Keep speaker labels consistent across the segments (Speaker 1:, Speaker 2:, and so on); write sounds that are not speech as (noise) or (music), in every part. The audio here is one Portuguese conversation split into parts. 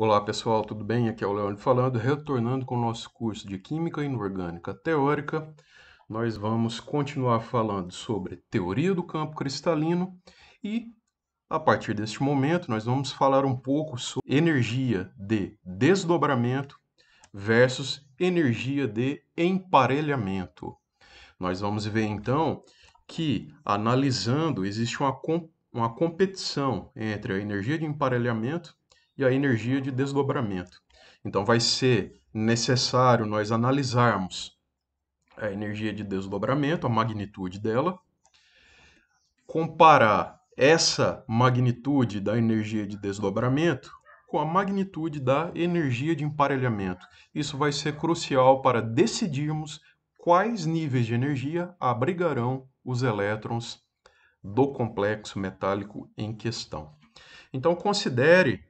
Speaker 1: Olá pessoal, tudo bem? Aqui é o Leandro falando, retornando com o nosso curso de Química Inorgânica Teórica. Nós vamos continuar falando sobre teoria do campo cristalino e, a partir deste momento, nós vamos falar um pouco sobre energia de desdobramento versus energia de emparelhamento. Nós vamos ver então que, analisando, existe uma, uma competição entre a energia de emparelhamento e a energia de desdobramento. Então, vai ser necessário nós analisarmos a energia de desdobramento, a magnitude dela, comparar essa magnitude da energia de desdobramento com a magnitude da energia de emparelhamento. Isso vai ser crucial para decidirmos quais níveis de energia abrigarão os elétrons do complexo metálico em questão. Então, considere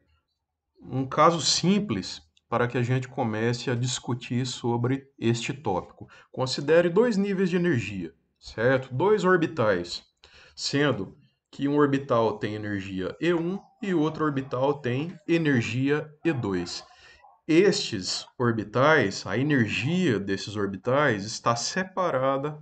Speaker 1: um caso simples para que a gente comece a discutir sobre este tópico. Considere dois níveis de energia, certo? Dois orbitais, sendo que um orbital tem energia E1 e outro orbital tem energia E2. Estes orbitais, a energia desses orbitais está separada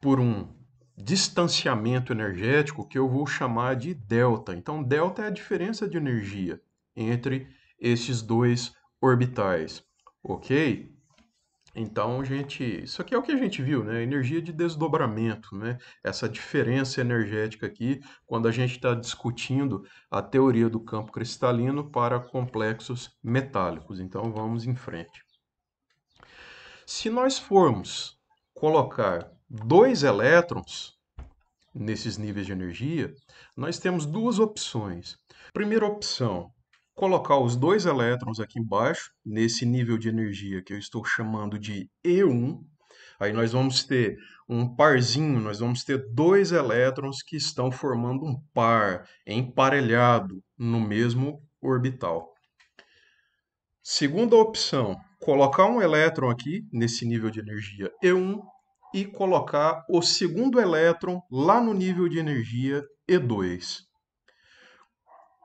Speaker 1: por um distanciamento energético que eu vou chamar de delta. Então, delta é a diferença de energia entre esses dois orbitais, ok? Então, gente, isso aqui é o que a gente viu, né? Energia de desdobramento, né? Essa diferença energética aqui, quando a gente está discutindo a teoria do campo cristalino para complexos metálicos. Então, vamos em frente. Se nós formos colocar dois elétrons nesses níveis de energia, nós temos duas opções. Primeira opção, colocar os dois elétrons aqui embaixo, nesse nível de energia que eu estou chamando de E1. Aí nós vamos ter um parzinho, nós vamos ter dois elétrons que estão formando um par, emparelhado, no mesmo orbital. Segunda opção, colocar um elétron aqui, nesse nível de energia E1, e colocar o segundo elétron lá no nível de energia E2.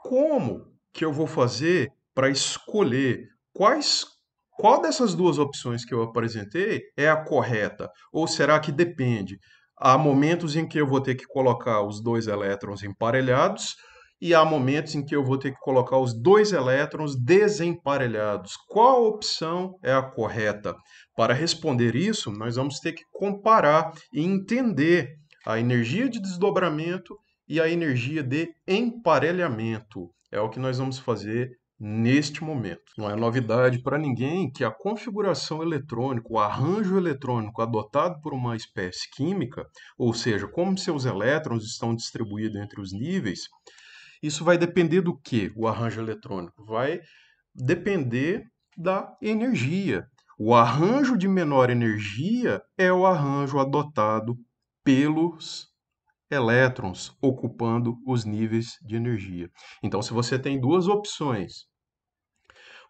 Speaker 1: Como que eu vou fazer para escolher quais qual dessas duas opções que eu apresentei é a correta? Ou será que depende? Há momentos em que eu vou ter que colocar os dois elétrons emparelhados e há momentos em que eu vou ter que colocar os dois elétrons desemparelhados. Qual opção é a correta? Para responder isso, nós vamos ter que comparar e entender a energia de desdobramento e a energia de emparelhamento. É o que nós vamos fazer neste momento. Não é novidade para ninguém que a configuração eletrônica, o arranjo eletrônico adotado por uma espécie química, ou seja, como seus elétrons estão distribuídos entre os níveis, isso vai depender do que o arranjo eletrônico? Vai depender da energia. O arranjo de menor energia é o arranjo adotado pelos elétrons ocupando os níveis de energia. Então, se você tem duas opções,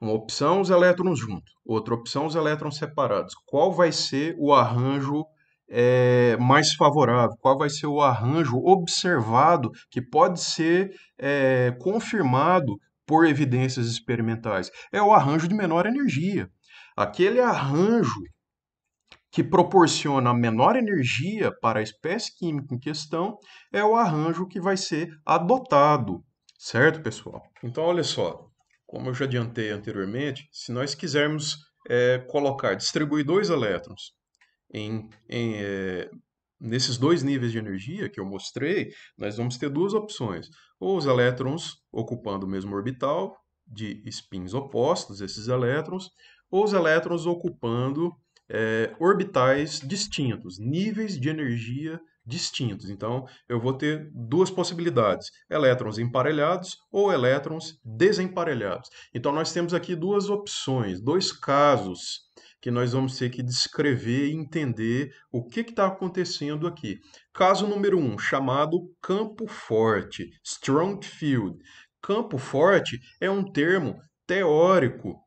Speaker 1: uma opção os elétrons juntos, outra opção os elétrons separados, qual vai ser o arranjo é, mais favorável, qual vai ser o arranjo observado que pode ser é, confirmado por evidências experimentais. É o arranjo de menor energia. Aquele arranjo que proporciona menor energia para a espécie química em questão é o arranjo que vai ser adotado, certo, pessoal? Então, olha só, como eu já adiantei anteriormente, se nós quisermos é, colocar, distribuir dois elétrons em, em é, nesses dois níveis de energia que eu mostrei, nós vamos ter duas opções: ou os elétrons ocupando o mesmo orbital de spins opostos, esses elétrons, ou os elétrons ocupando é, orbitais distintos, níveis de energia distintos. Então, eu vou ter duas possibilidades: elétrons emparelhados ou elétrons desemparelhados. Então, nós temos aqui duas opções, dois casos que nós vamos ter que descrever e entender o que está acontecendo aqui. Caso número um, chamado campo forte, strong field. Campo forte é um termo teórico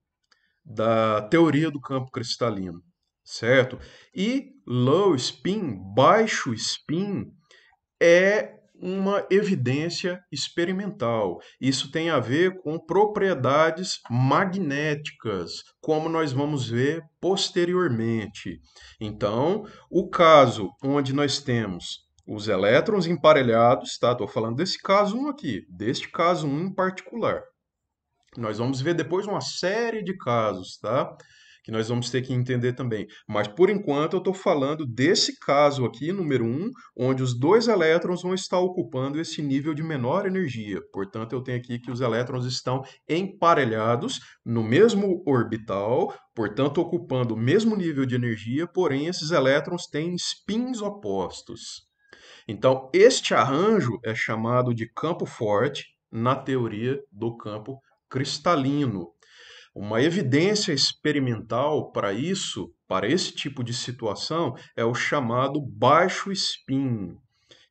Speaker 1: da teoria do campo cristalino, certo? E low spin, baixo spin, é uma evidência experimental. Isso tem a ver com propriedades magnéticas, como nós vamos ver posteriormente. Então, o caso onde nós temos os elétrons emparelhados, tá? Estou falando desse caso 1 aqui, deste caso 1 em particular. Nós vamos ver depois uma série de casos, tá? que nós vamos ter que entender também. Mas por enquanto eu estou falando desse caso aqui, número 1, um, onde os dois elétrons vão estar ocupando esse nível de menor energia. Portanto, eu tenho aqui que os elétrons estão emparelhados no mesmo orbital, portanto, ocupando o mesmo nível de energia, porém esses elétrons têm spins opostos. Então, este arranjo é chamado de campo forte na teoria do campo cristalino. Uma evidência experimental para isso, para esse tipo de situação, é o chamado baixo spin,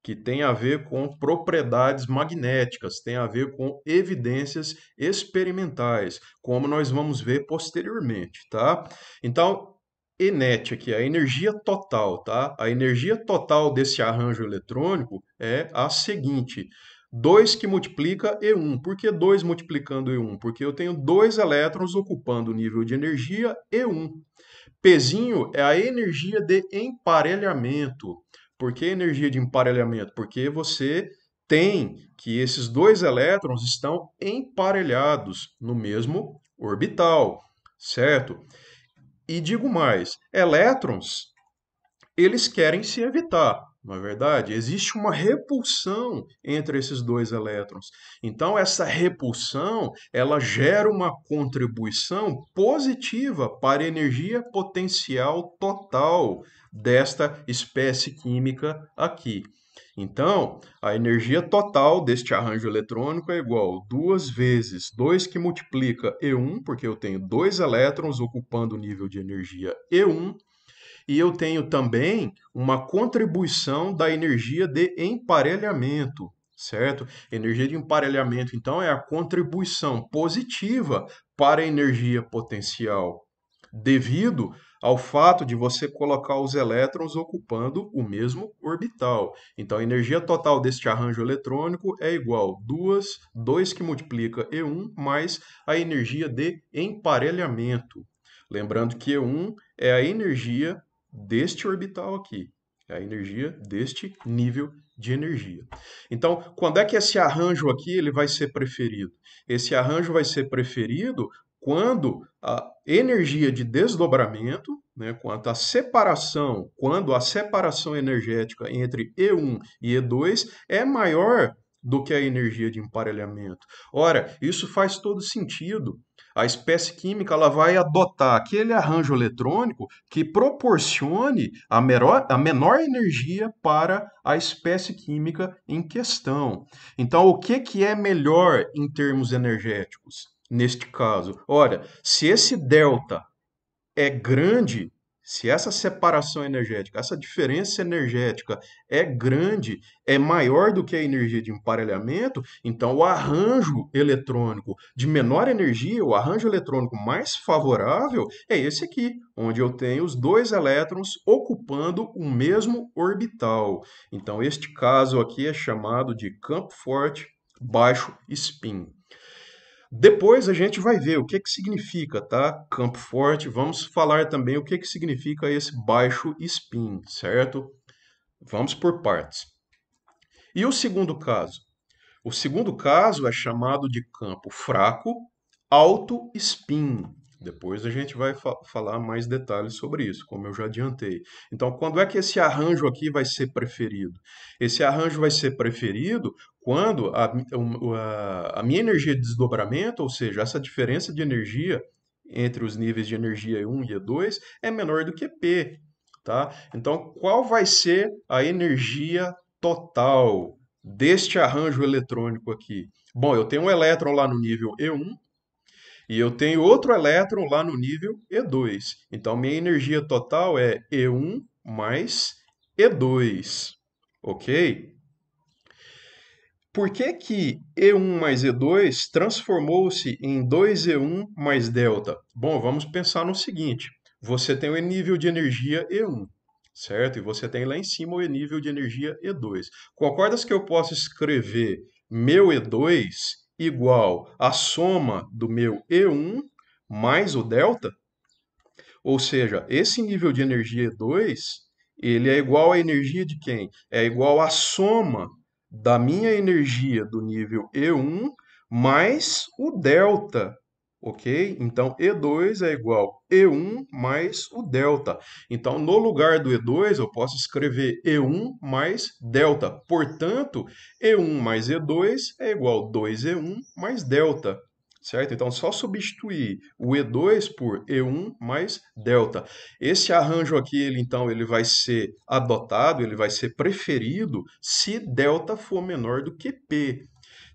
Speaker 1: que tem a ver com propriedades magnéticas, tem a ver com evidências experimentais, como nós vamos ver posteriormente, tá? Então, ENET aqui, a energia total, tá? A energia total desse arranjo eletrônico é a seguinte: 2 que multiplica E1. Por que 2 multiplicando E1? Porque eu tenho dois elétrons ocupando o nível de energia E1. Pzinho é a energia de emparelhamento. Por que energia de emparelhamento? Porque você tem que esses dois elétrons estão emparelhados no mesmo orbital, certo? E digo mais, elétrons, eles querem se evitar. Não é verdade? Existe uma repulsão entre esses dois elétrons. Então, essa repulsão ela gera uma contribuição positiva para a energia potencial total desta espécie química aqui. Então, a energia total deste arranjo eletrônico é igual duas vezes 2 que multiplica E1, porque eu tenho dois elétrons ocupando o nível de energia E1, e eu tenho também uma contribuição da energia de emparelhamento, certo? Energia de emparelhamento, então, é a contribuição positiva para a energia potencial, devido ao fato de você colocar os elétrons ocupando o mesmo orbital. Então, a energia total deste arranjo eletrônico é igual a 2, 2 que multiplica E1 mais a energia de emparelhamento. Lembrando que E1 é a energia deste orbital aqui. É a energia deste nível de energia. Então, quando é que esse arranjo aqui ele vai ser preferido? Esse arranjo vai ser preferido quando a energia de desdobramento, né, quanto à separação, quando a separação energética entre E1 e E2 é maior do que a energia de emparelhamento. Ora, isso faz todo sentido, a espécie química ela vai adotar aquele arranjo eletrônico que proporcione a, menor, a menor energia para a espécie química em questão. Então, o que, que é melhor em termos energéticos neste caso? Olha, se esse delta é grande, se essa separação energética, essa diferença energética é grande, é maior do que a energia de emparelhamento, então o arranjo eletrônico de menor energia, o arranjo eletrônico mais favorável é esse aqui, onde eu tenho os dois elétrons ocupando o mesmo orbital. Então este caso aqui é chamado de campo forte baixo spin. Depois a gente vai ver o que, que significa, tá? Campo forte, vamos falar também o que, que significa esse baixo spin, certo? Vamos por partes. E o segundo caso? O segundo caso é chamado de campo fraco, alto spin. Depois a gente vai fa falar mais detalhes sobre isso, como eu já adiantei. Então, quando é que esse arranjo aqui vai ser preferido? Esse arranjo vai ser preferido quando a, a, a, minha energia de desdobramento, ou seja, essa diferença de energia entre os níveis de energia E1 e E2, é menor do que P. Tá? Então, qual vai ser a energia total deste arranjo eletrônico aqui? Bom, eu tenho um elétron lá no nível E1 e eu tenho outro elétron lá no nível E2. Então, minha energia total é E1 mais E2, ok? Por que, que E1 mais E2 transformou-se em 2E1 mais delta? Bom, vamos pensar no seguinte: você tem o nível de energia E1, certo? E você tem lá em cima o nível de energia E2. Concordas que eu posso escrever meu E2 igual à soma do meu E1 mais o delta? Ou seja, esse nível de energia E2 ele é igual à energia de quem? É igual à soma da minha energia do nível E1 mais o delta, ok? Então, E2 é igual E1 mais o delta. Então, no lugar do E2, eu posso escrever E1 mais delta. Portanto, E1 mais E2 é igual 2E1 mais delta certo? Então, só substituir o E2 por E1 mais delta. Esse arranjo aqui, ele, então, ele vai ser adotado, ele vai ser preferido se delta for menor do que P.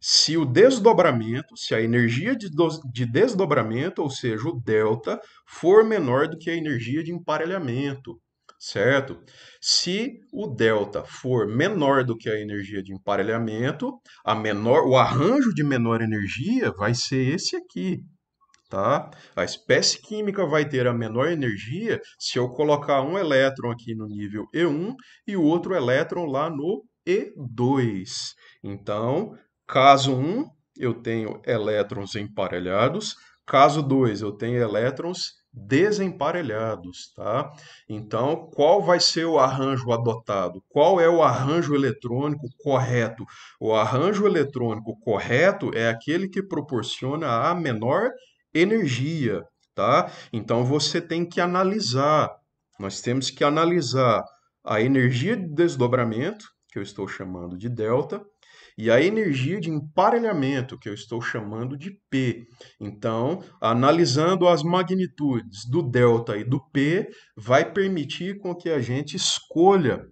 Speaker 1: Se o desdobramento, se a energia de, de desdobramento, ou seja, o delta, for menor do que a energia de emparelhamento certo? Se o delta for menor do que a energia de emparelhamento, a menor, o arranjo de menor energia vai ser esse aqui, tá? A espécie química vai ter a menor energia se eu colocar um elétron aqui no nível E1 e o outro elétron lá no E2. Então, caso 1, eu tenho elétrons emparelhados, caso 2, eu tenho elétrons desemparelhados, tá? Então, qual vai ser o arranjo adotado? Qual é o arranjo eletrônico correto? O arranjo eletrônico correto é aquele que proporciona a menor energia, tá? Então você tem que analisar. Nós temos que analisar a energia de desdobramento, que eu estou chamando de delta, e a energia de emparelhamento, que eu estou chamando de P. Então, analisando as magnitudes do delta e do P, vai permitir com que a gente escolha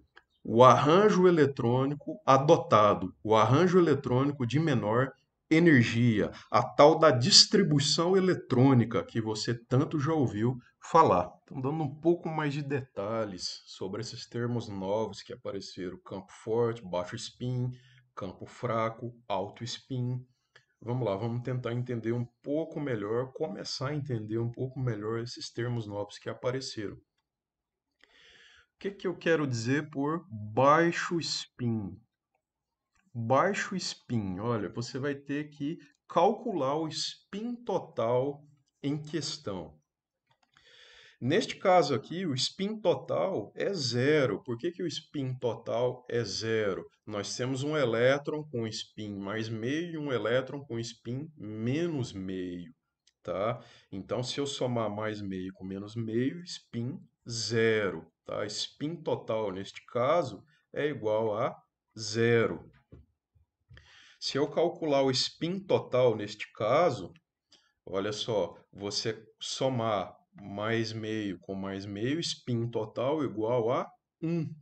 Speaker 1: o arranjo eletrônico adotado, o arranjo eletrônico de menor energia, a tal da distribuição eletrônica que você tanto já ouviu falar. Então, dando um pouco mais de detalhes sobre esses termos novos que apareceram: campo forte, baixo spin, campo fraco, alto spin. Vamos lá, vamos tentar entender um pouco melhor, começar a entender um pouco melhor esses termos novos que apareceram. O que, que eu quero dizer por baixo spin? Baixo spin, olha, você vai ter que calcular o spin total em questão. Neste caso aqui, o spin total é zero. Por que, que o spin total é zero? Nós temos um elétron com spin mais meio e um elétron com spin menos meio. Tá? Então, se eu somar mais meio com menos meio, spin zero. Tá? Spin total, neste caso, é igual a zero. Se eu calcular o spin total neste caso, olha só, você somar mais meio com mais meio, spin total igual a 1.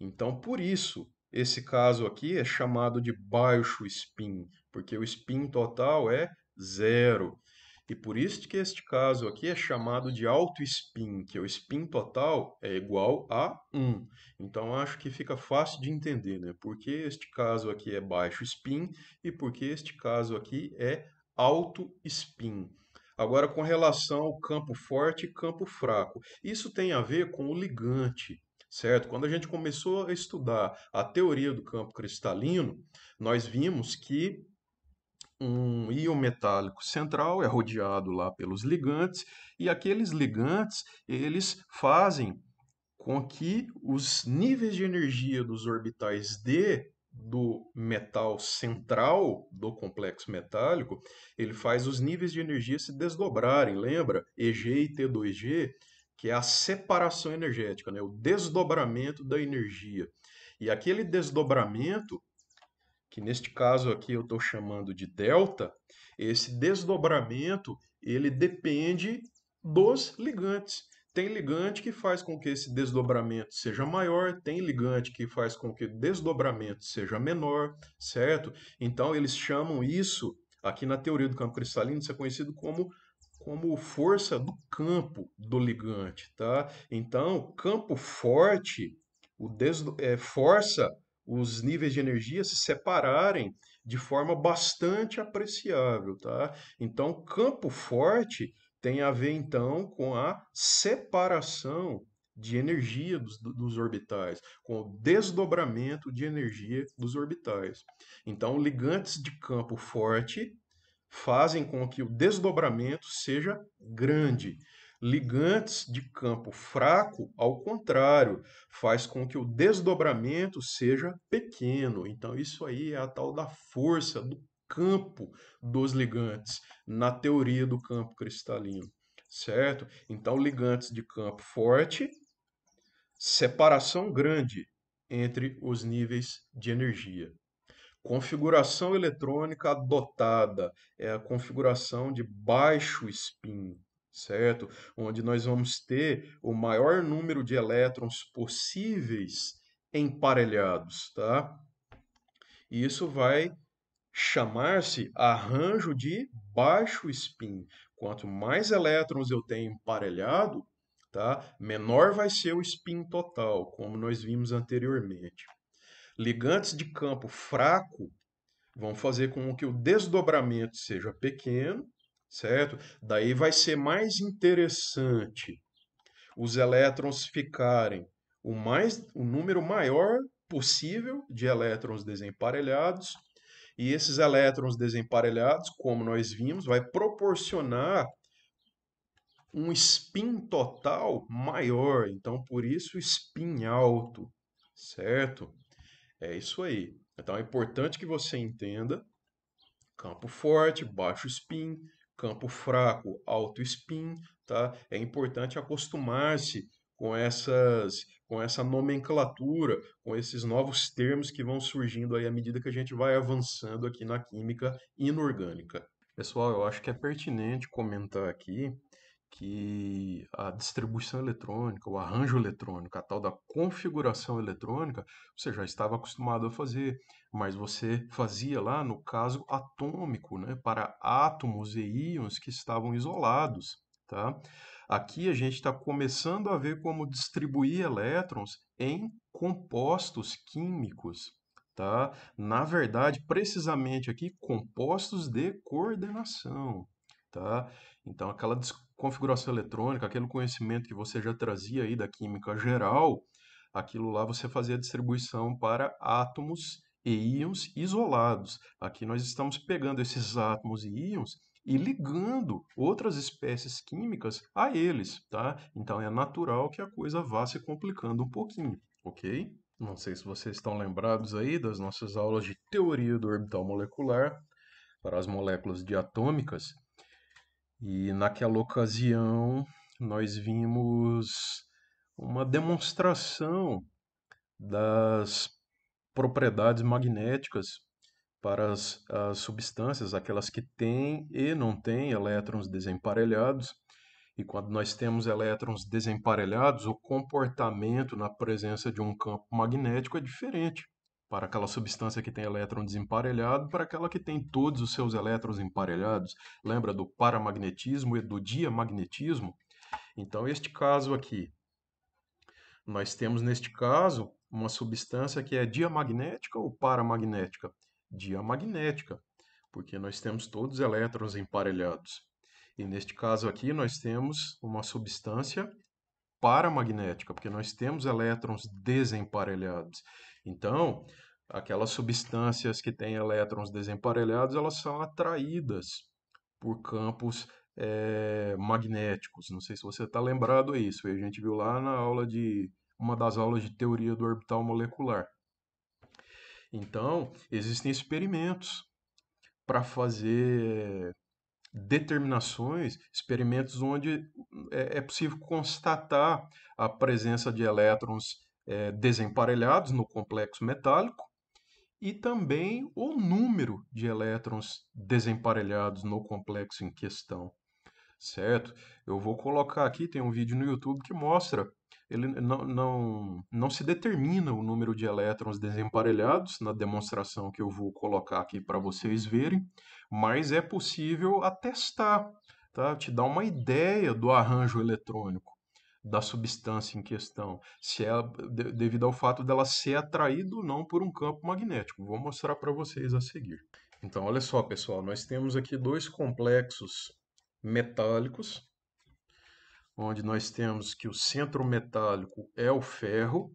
Speaker 1: Então, por isso, esse caso aqui é chamado de baixo spin, porque o spin total é zero. E por isso que este caso aqui é chamado de alto spin, que o spin total é igual a 1. Então, acho que fica fácil de entender, né? Porque este caso aqui é baixo spin e porque este caso aqui é alto spin. Agora, com relação ao campo forte e campo fraco, isso tem a ver com o ligante, certo? Quando a gente começou a estudar a teoria do campo cristalino, nós vimos que um íon metálico central é rodeado lá pelos ligantes e aqueles ligantes, eles fazem com que os níveis de energia dos orbitais D do metal central do complexo metálico, ele faz os níveis de energia se desdobrarem. Lembra? EG e T2G, que é a separação energética, né? o desdobramento da energia. E aquele desdobramento, que neste caso aqui eu estou chamando de delta, esse desdobramento ele depende dos ligantes. Tem ligante que faz com que esse desdobramento seja maior, tem ligante que faz com que o desdobramento seja menor, certo? Então eles chamam isso, aqui na teoria do campo cristalino, isso é conhecido como como força do campo do ligante, tá? Então, campo forte, o desdo, é, força os níveis de energia se separarem de forma bastante apreciável, tá? Então, campo forte tem a ver então com a separação de energia dos, dos, orbitais, com o desdobramento de energia dos orbitais. Então, ligantes de campo forte fazem com que o desdobramento seja grande. Ligantes de campo fraco, ao contrário, faz com que o desdobramento seja pequeno. Então, isso aí é a tal da força do campo dos ligantes, na teoria do campo cristalino, certo? Então, ligantes de campo forte, separação grande entre os níveis de energia. Configuração eletrônica adotada é a configuração de baixo spin, certo? Onde nós vamos ter o maior número de elétrons possíveis emparelhados, tá? E isso vai chamar-se arranjo de baixo spin. Quanto mais elétrons eu tenho emparelhado, tá? menor vai ser o spin total, como nós vimos anteriormente. Ligantes de campo fraco vão fazer com que o desdobramento seja pequeno, certo? Daí vai ser mais interessante os elétrons ficarem o, mais, o número maior possível de elétrons desemparelhados e esses elétrons desemparelhados, como nós vimos, vai proporcionar um spin total maior. Então, por isso, spin alto, certo? É isso aí. Então, é importante que você entenda campo forte, baixo spin, campo fraco, alto spin, tá? É importante acostumar-se com essas com essa nomenclatura, com esses novos termos que vão surgindo aí à medida que a gente vai avançando aqui na química inorgânica. Pessoal, eu acho que é pertinente comentar aqui que a distribuição eletrônica, o arranjo eletrônico, a tal da configuração eletrônica, você já estava acostumado a fazer, mas você fazia lá no caso atômico, né, para átomos e íons que estavam isolados, tá? Aqui a gente está começando a ver como distribuir elétrons em compostos químicos. Tá? Na verdade, precisamente aqui, compostos de coordenação. Tá? Então, aquela configuração eletrônica, aquele conhecimento que você já trazia aí da química geral, aquilo lá você fazia a distribuição para átomos e íons isolados. Aqui nós estamos pegando esses átomos e íons e ligando outras espécies químicas a eles, tá? Então é natural que a coisa vá se complicando um pouquinho, ok? Não sei se vocês estão lembrados aí das nossas aulas de teoria do orbital molecular para as moléculas diatômicas. E naquela ocasião nós vimos uma demonstração das propriedades magnéticas para as, as substâncias, aquelas que têm e não têm elétrons desemparelhados. E quando nós temos elétrons desemparelhados, o comportamento na presença de um campo magnético é diferente para aquela substância que tem elétron desemparelhado para aquela que tem todos os seus elétrons emparelhados. Lembra do paramagnetismo e do diamagnetismo? Então, este caso aqui, nós temos neste caso uma substância que é diamagnética ou paramagnética diamagnética, porque nós temos todos elétrons emparelhados. E neste caso aqui nós temos uma substância paramagnética, porque nós temos elétrons desemparelhados. Então, aquelas substâncias que têm elétrons desemparelhados, elas são atraídas por campos é, magnéticos. Não sei se você está lembrado disso, a gente viu lá na aula de uma das aulas de teoria do orbital molecular. Então, existem experimentos para fazer determinações, experimentos onde é, é, possível constatar a presença de elétrons é, desemparelhados no complexo metálico e também o número de elétrons desemparelhados no complexo em questão, certo? Eu vou colocar aqui, tem um vídeo no YouTube que mostra ele não, não, não se determina o número de elétrons desemparelhados na demonstração que eu vou colocar aqui para vocês verem, mas é possível atestar, tá? te dar uma ideia do arranjo eletrônico da substância em questão, se é devido ao fato dela ser atraída ou não por um campo magnético. Vou mostrar para vocês a seguir. Então, olha só, pessoal, nós temos aqui dois complexos metálicos onde nós temos que o centro metálico é o ferro.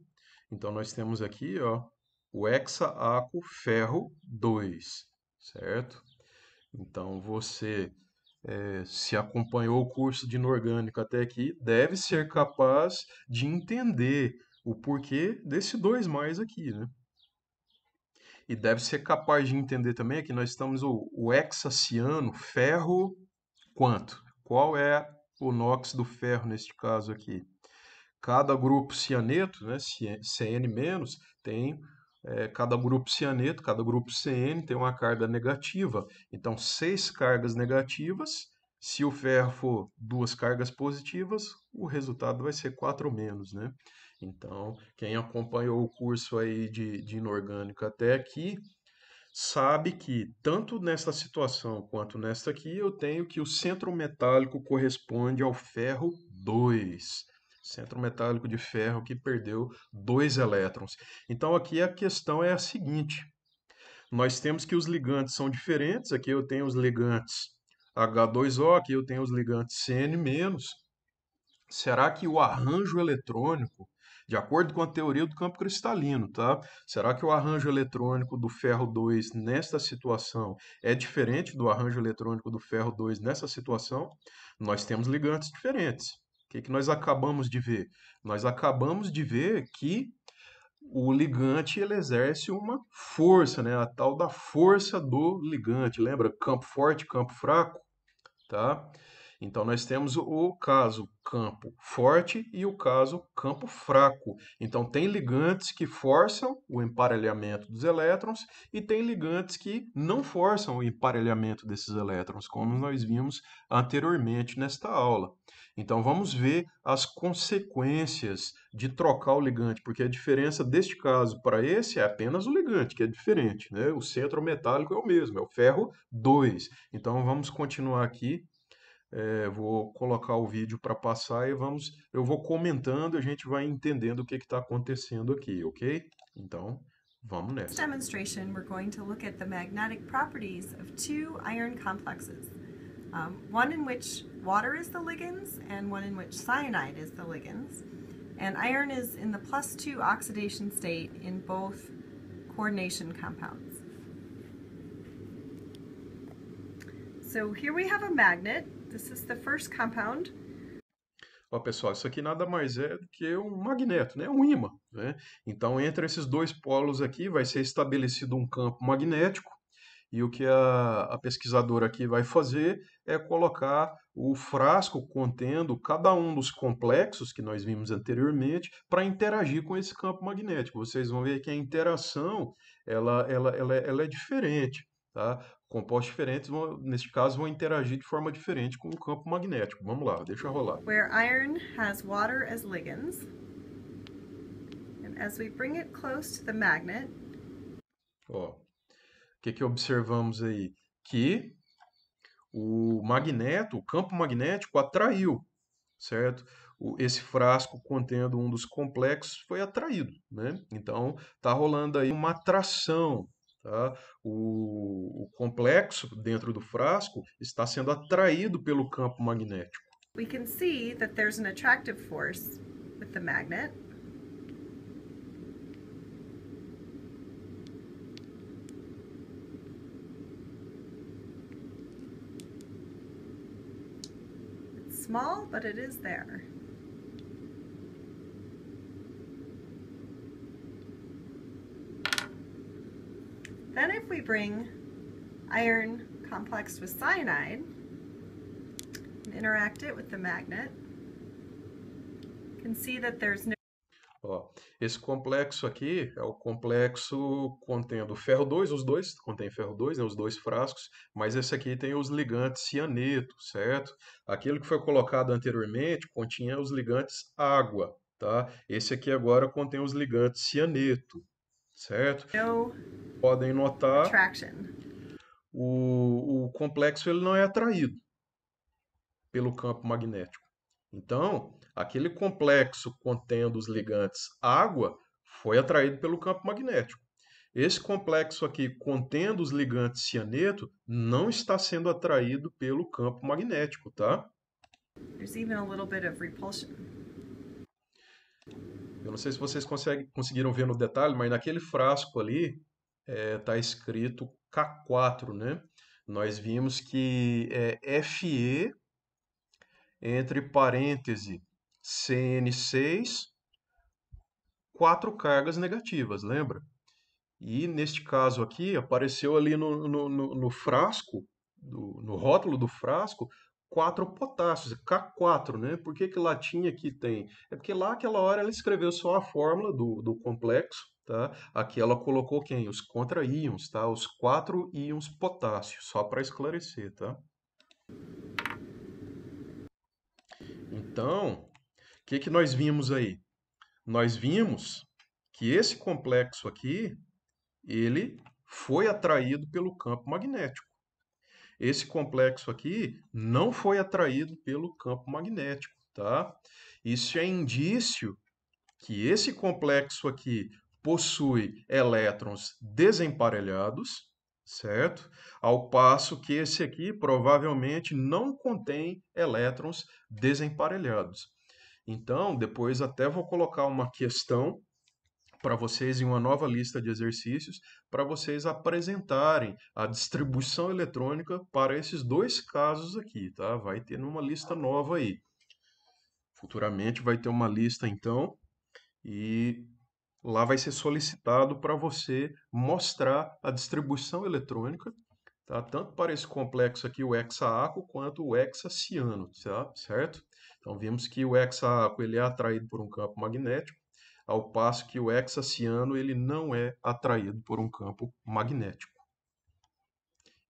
Speaker 1: Então, nós temos aqui ó, o hexaaco ferro 2, certo? Então, você é, se acompanhou o curso de inorgânica até aqui, deve ser capaz de entender o porquê desse 2 mais aqui, né? E deve ser capaz de entender também que nós estamos o, o hexaciano ferro quanto? Qual é o NOX do ferro neste caso aqui. Cada grupo cianeto, né, CN-, tem é, cada grupo cianeto, cada grupo CN tem uma carga negativa. Então, seis cargas negativas. Se o ferro for duas cargas positivas, o resultado vai ser quatro menos, né? Então, quem acompanhou o curso aí de, de inorgânica até aqui, sabe que tanto nesta situação quanto nesta aqui eu tenho que o centro metálico corresponde ao ferro 2. Centro metálico de ferro que perdeu dois elétrons. Então aqui a questão é a seguinte: nós temos que os ligantes são diferentes. Aqui eu tenho os ligantes H2O, aqui eu tenho os ligantes CN-. Será que o arranjo eletrônico de acordo com a teoria do campo cristalino, tá? Será que o arranjo eletrônico do ferro 2 nesta situação é diferente do arranjo eletrônico do ferro 2 nessa situação? Nós temos ligantes diferentes. O que, que nós acabamos de ver? Nós acabamos de ver que o ligante ele exerce uma força, né? A tal da força do ligante, lembra? Campo forte, campo fraco, tá? Então, nós temos o caso campo forte e o caso campo fraco. Então, tem ligantes que forçam o emparelhamento dos elétrons e tem ligantes que não forçam o emparelhamento desses elétrons, como nós vimos anteriormente nesta aula. Então, vamos ver as consequências de trocar o ligante, porque a diferença deste caso para esse é apenas o ligante, que é diferente. Né? O centro metálico é o mesmo, é o ferro 2. Então, vamos continuar aqui é, vou colocar o vídeo para passar e vamos, eu vou comentando, a gente vai entendendo o que está acontecendo aqui, ok? Então, vamos nessa. Nesta
Speaker 2: demonstração, vamos olhar to look at the magnetic properties de two iron complexes. Um, em que which water é o ligands and one in which cyanide é o ligands. And iron is in the plus 2 oxidation em in both coordination compounds. So here we have a magnet This is the first compound.
Speaker 1: Ó, pessoal, isso aqui nada mais é do que um magneto, né? um ímã. Né? Então, entre esses dois polos aqui, vai ser estabelecido um campo magnético, e o que a, a pesquisadora aqui vai fazer é colocar o frasco contendo cada um dos complexos que nós vimos anteriormente para interagir com esse campo magnético. Vocês vão ver que a interação ela, ela, ela, é, ela é diferente. Tá? compostos diferentes, vão, neste caso, vão interagir de forma diferente com o campo magnético. Vamos lá, deixa rolar.
Speaker 2: Where iron has water as ligands, and as we bring it close to the magnet.
Speaker 1: Ó, o que, que observamos aí? Que o magneto, o campo magnético atraiu, certo? esse frasco contendo um dos complexos foi atraído, né? Então, tá rolando aí uma atração Tá? O, o complexo dentro do frasco está sendo atraído pelo campo magnético.
Speaker 2: We can see that there's an attractive force with the magnet. It's small, but it is there. Then if we bring iron with cyanide and interact it with the magnet, you can see that there's no
Speaker 1: Ó, esse complexo aqui é o complexo contendo ferro 2, os dois contém ferro 2, né, os dois frascos, mas esse aqui tem os ligantes cianeto, certo? Aquilo que foi colocado anteriormente continha os ligantes água, tá? Esse aqui agora contém os ligantes cianeto certo? Podem notar, o, o complexo ele não é atraído pelo campo magnético. Então, aquele complexo contendo os ligantes água foi atraído pelo campo magnético. Esse complexo aqui contendo os ligantes cianeto não está sendo atraído pelo campo magnético, tá?
Speaker 2: There's even a little bit of repulsion.
Speaker 1: Eu não sei se vocês conseguem, conseguiram ver no detalhe, mas naquele frasco ali está é, tá escrito K4, né? Nós vimos que é FE entre parêntese CN6, quatro cargas negativas, lembra? E neste caso aqui, apareceu ali no, no, no, no frasco, do, no rótulo do frasco, 4 potássios, K4, né? Por que, que latinha aqui tem? É porque lá, aquela hora, ela escreveu só a fórmula do, do complexo, tá? Aqui ela colocou quem? Os contraíons, tá? Os 4 íons potássio, só para esclarecer, tá? Então, o que, que nós vimos aí? Nós vimos que esse complexo aqui, ele foi atraído pelo campo magnético. Esse complexo aqui não foi atraído pelo campo magnético, tá? Isso é indício que esse complexo aqui possui elétrons desemparelhados, certo? Ao passo que esse aqui provavelmente não contém elétrons desemparelhados. Então, depois até vou colocar uma questão para vocês em uma nova lista de exercícios para vocês apresentarem a distribuição eletrônica para esses dois casos aqui, tá? Vai ter numa lista nova aí. Futuramente vai ter uma lista então e lá vai ser solicitado para você mostrar a distribuição eletrônica, tá? Tanto para esse complexo aqui, o hexaaco, quanto o hexaciano, tá? Certo? Então vimos que o hexaaco ele é atraído por um campo magnético ao passo que o hexaciano ele não é atraído por um campo magnético.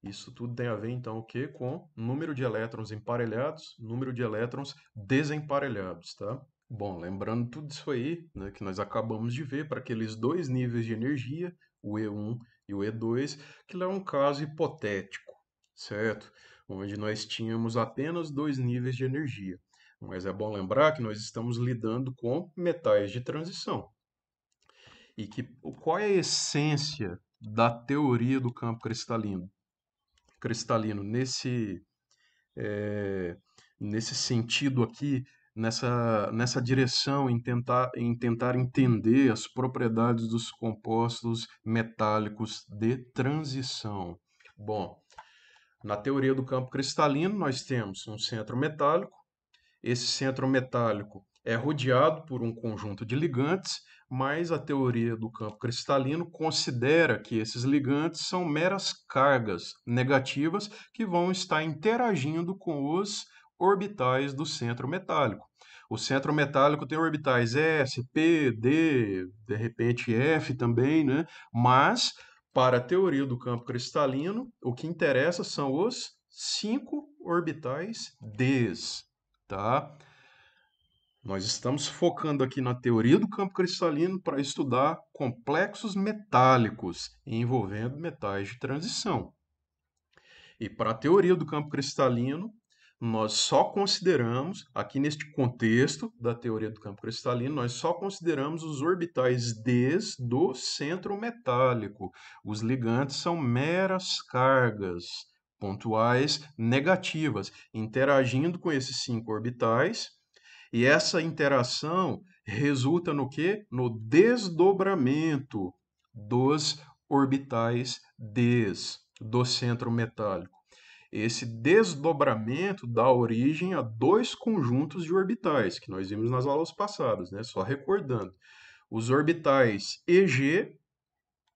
Speaker 1: Isso tudo tem a ver então o quê? com número de elétrons emparelhados, número de elétrons desemparelhados, tá? Bom, lembrando tudo isso aí, né, que nós acabamos de ver para aqueles dois níveis de energia, o E1 e o E2, que é um caso hipotético, certo? Onde nós tínhamos apenas dois níveis de energia. Mas é bom lembrar que nós estamos lidando com metais de transição. E que qual é a essência da teoria do campo cristalino? Cristalino, nesse, é, nesse sentido aqui, nessa, nessa direção em tentar, em tentar entender as propriedades dos compostos metálicos de transição. Bom, na teoria do campo cristalino, nós temos um centro metálico, esse centro metálico é rodeado por um conjunto de ligantes, mas a teoria do campo cristalino considera que esses ligantes são meras cargas negativas que vão estar interagindo com os orbitais do centro metálico. O centro metálico tem orbitais S, P, D, de repente F também, né? Mas, para a teoria do campo cristalino, o que interessa são os cinco orbitais Ds. Tá? Nós estamos focando aqui na teoria do campo cristalino para estudar complexos metálicos envolvendo metais de transição. E para a teoria do campo cristalino, nós só consideramos, aqui neste contexto da teoria do campo cristalino, nós só consideramos os orbitais d do centro metálico. Os ligantes são meras cargas pontuais negativas, interagindo com esses cinco orbitais, e essa interação resulta no que? No desdobramento dos orbitais des do centro metálico. Esse desdobramento dá origem a dois conjuntos de orbitais que nós vimos nas aulas passadas, né? Só recordando. Os orbitais EG,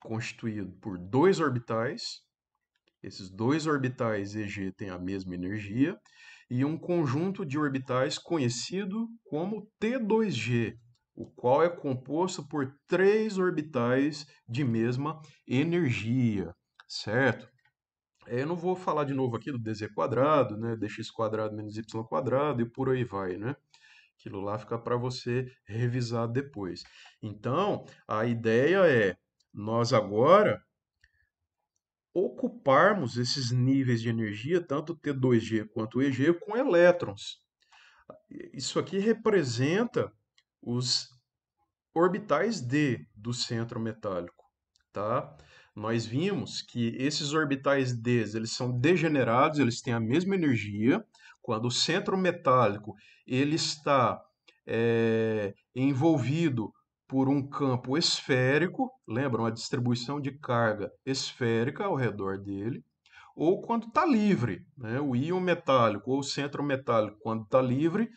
Speaker 1: constituído por dois orbitais, esses dois orbitais EG têm a mesma energia e um conjunto de orbitais conhecido como T2G, o qual é composto por três orbitais de mesma energia, certo? É, eu não vou falar de novo aqui do dz quadrado, né? dx quadrado menos y quadrado e por aí vai, né? Aquilo lá fica para você revisar depois. Então, a ideia é nós agora ocuparmos esses níveis de energia, tanto T2G quanto EG, com elétrons. Isso aqui representa os orbitais D do centro metálico, tá? Nós vimos que esses orbitais D, eles são degenerados, eles têm a mesma energia, quando o centro metálico ele está é, envolvido por um campo esférico, lembra? Uma distribuição de carga esférica ao redor dele, ou quando está livre, né? o íon metálico ou o centro metálico, quando está livre,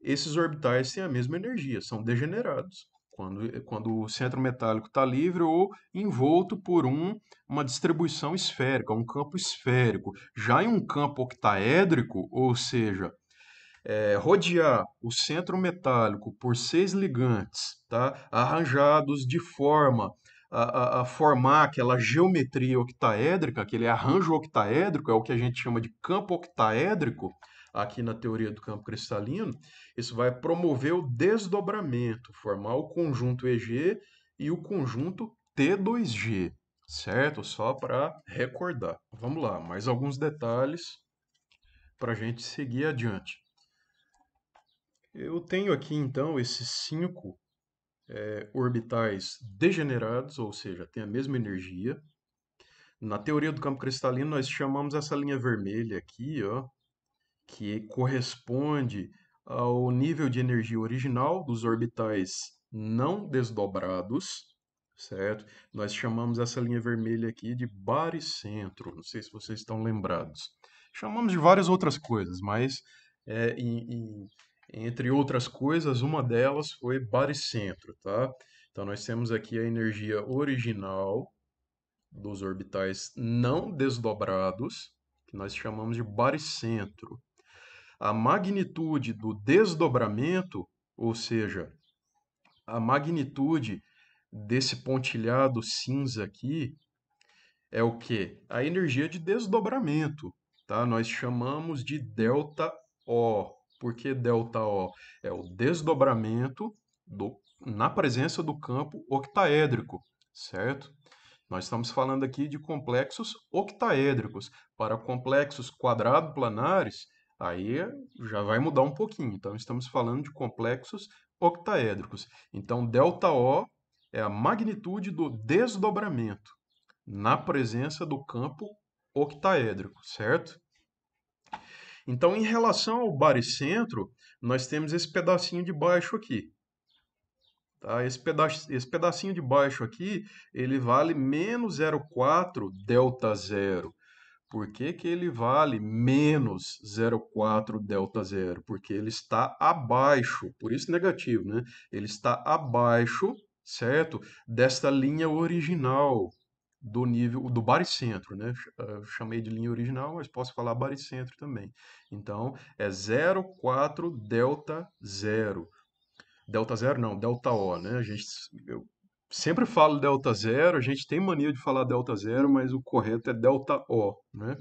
Speaker 1: esses orbitais têm a mesma energia, são degenerados. Quando, quando o centro metálico está livre ou envolto por um, uma distribuição esférica, um campo esférico. Já em um campo octaédrico, ou seja, é, rodear o centro metálico por seis ligantes, tá? arranjados de forma a, a, a, formar aquela geometria octaédrica, aquele arranjo octaédrico, é o que a gente chama de campo octaédrico, aqui na teoria do campo cristalino, isso vai promover o desdobramento, formar o conjunto EG e o conjunto T2G, certo? Só para recordar. Vamos lá, mais alguns detalhes para a gente seguir adiante. Eu tenho aqui então esses cinco é, orbitais degenerados, ou seja, tem a mesma energia. Na teoria do campo cristalino, nós chamamos essa linha vermelha aqui, ó, que corresponde ao nível de energia original dos orbitais não desdobrados, certo? Nós chamamos essa linha vermelha aqui de baricentro, não sei se vocês estão lembrados. Chamamos de várias outras coisas, mas é, em, em entre outras coisas, uma delas foi baricentro, tá? Então nós temos aqui a energia original dos orbitais não desdobrados, que nós chamamos de baricentro. A magnitude do desdobramento, ou seja, a magnitude desse pontilhado cinza aqui é o que? A energia de desdobramento, tá? Nós chamamos de delta O porque ΔO é o desdobramento do, na presença do campo octaédrico, certo? Nós estamos falando aqui de complexos octaédricos. Para complexos quadrado-planares, aí já vai mudar um pouquinho. Então, estamos falando de complexos octaédricos. Então, ΔO é a magnitude do desdobramento na presença do campo octaédrico, certo? Então, em relação ao baricentro, nós temos esse pedacinho de baixo aqui. Tá? Esse, peda esse pedacinho de baixo aqui, ele vale menos 0,4 delta zero. Por que, que ele vale menos 0,4 delta zero? Porque ele está abaixo, por isso negativo, né? Ele está abaixo, certo? Desta linha original, do nível do baricentro, né? Eh, chamei de linha original, mas posso falar baricentro também. Então, é 04 delta 0. Delta 0 não, delta O, né? A gente eu sempre falo delta 0, a gente tem mania de falar delta 0, mas o correto é delta O, né?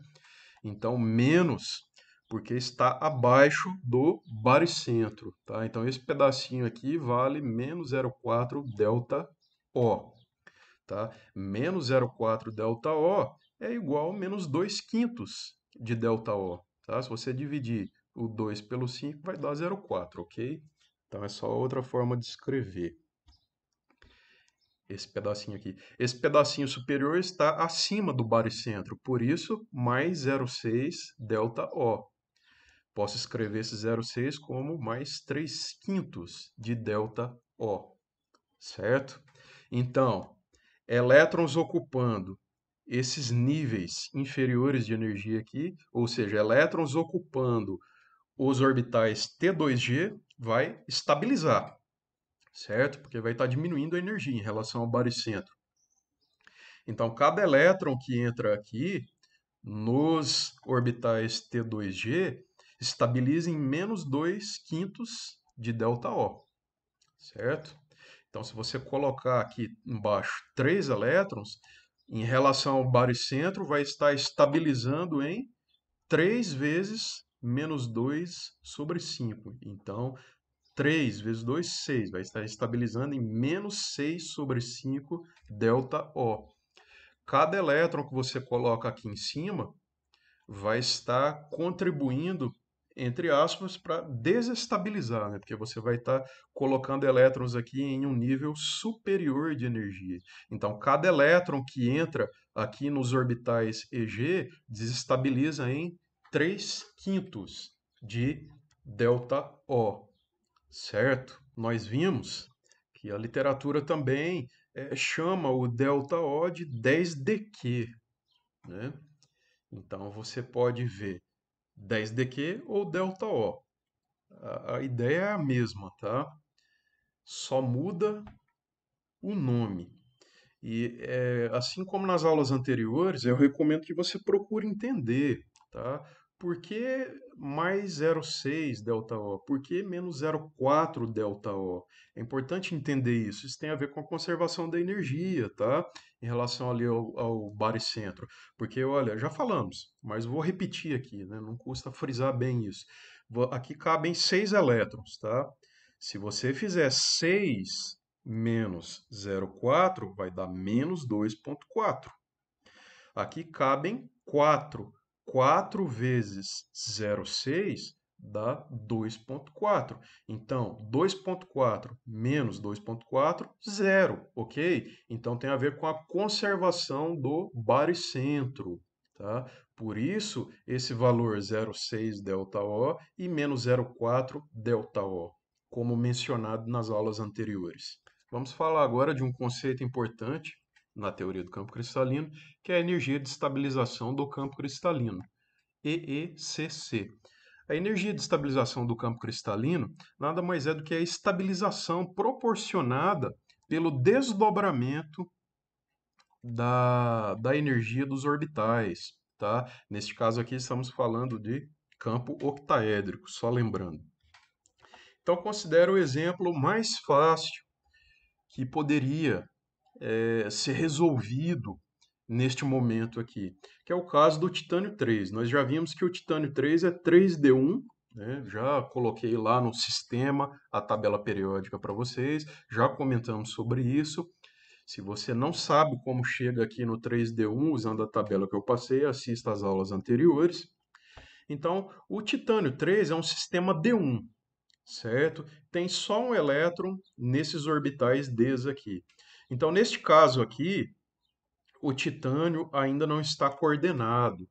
Speaker 1: Então, menos porque está abaixo do baricentro, tá? Então esse pedacinho aqui vale menos 0,4 delta O, Tá? Menos 0,4 delta O é igual a menos 2 quintos de delta O. Tá? Se você dividir o 2 pelo 5, vai dar 0,4, ok? Então é só outra forma de escrever. Esse pedacinho aqui. Esse pedacinho superior está acima do baricentro, por isso, mais 0,6 delta O. Posso escrever esse 0,6 como mais 3 quintos de delta O, certo? Então, elétrons ocupando esses níveis inferiores de energia aqui, ou seja, elétrons ocupando os orbitais T2G, vai estabilizar, certo? Porque vai estar tá diminuindo a energia em relação ao baricentro. Então, cada elétron que entra aqui nos orbitais T2G estabiliza em menos 2 quintos de ΔO, certo? Então, se você colocar aqui embaixo três elétrons, em relação ao baricentro, vai estar estabilizando em 3 vezes menos 2 sobre 5. Então, 3 vezes 2, 6. Vai estar estabilizando em menos 6 sobre 5 delta O. Cada elétron que você coloca aqui em cima vai estar contribuindo entre aspas, para desestabilizar, né? porque você vai estar tá colocando elétrons aqui em um nível superior de energia. Então, cada elétron que entra aqui nos orbitais EG desestabiliza em 3 quintos de delta O, certo? Nós vimos que a literatura também é, chama o delta O de 10 dq, né? Então, você pode ver 10dQ ou delta o a ideia é a mesma, tá? Só muda o nome. E é, assim como nas aulas anteriores, eu recomendo que você procure entender, tá? por que mais 0,6 delta O? Por que menos 0,4 delta O? É importante entender isso. Isso tem a ver com a conservação da energia, tá? Em relação ali ao, ao baricentro. Porque, olha, já falamos, mas vou repetir aqui, né? Não custa frisar bem isso. Aqui cabem 6 elétrons, tá? Se você fizer 6 menos 0,4, vai dar menos 2,4. Aqui cabem 4 4 vezes 0,6 dá 2,4. Então, 2,4 menos 2,4, zero, ok? Então, tem a ver com a conservação do baricentro, tá? Por isso, esse valor 0,6 ΔO e menos 0,4 ΔO, como mencionado nas aulas anteriores. Vamos falar agora de um conceito importante na teoria do campo cristalino, que é a energia de estabilização do campo cristalino, EECC. A energia de estabilização do campo cristalino nada mais é do que a estabilização proporcionada pelo desdobramento da, da energia dos orbitais. Tá? Neste caso aqui, estamos falando de campo octaédrico, só lembrando. Então, considero o exemplo mais fácil que poderia é, ser resolvido neste momento aqui, que é o caso do titânio 3. Nós já vimos que o titânio 3 é 3D1, né? já coloquei lá no sistema a tabela periódica para vocês, já comentamos sobre isso. Se você não sabe como chega aqui no 3D1 usando a tabela que eu passei, assista às aulas anteriores. Então, o titânio 3 é um sistema D1, certo? Tem só um elétron nesses orbitais Ds aqui. Então, neste caso aqui, o titânio ainda não está coordenado,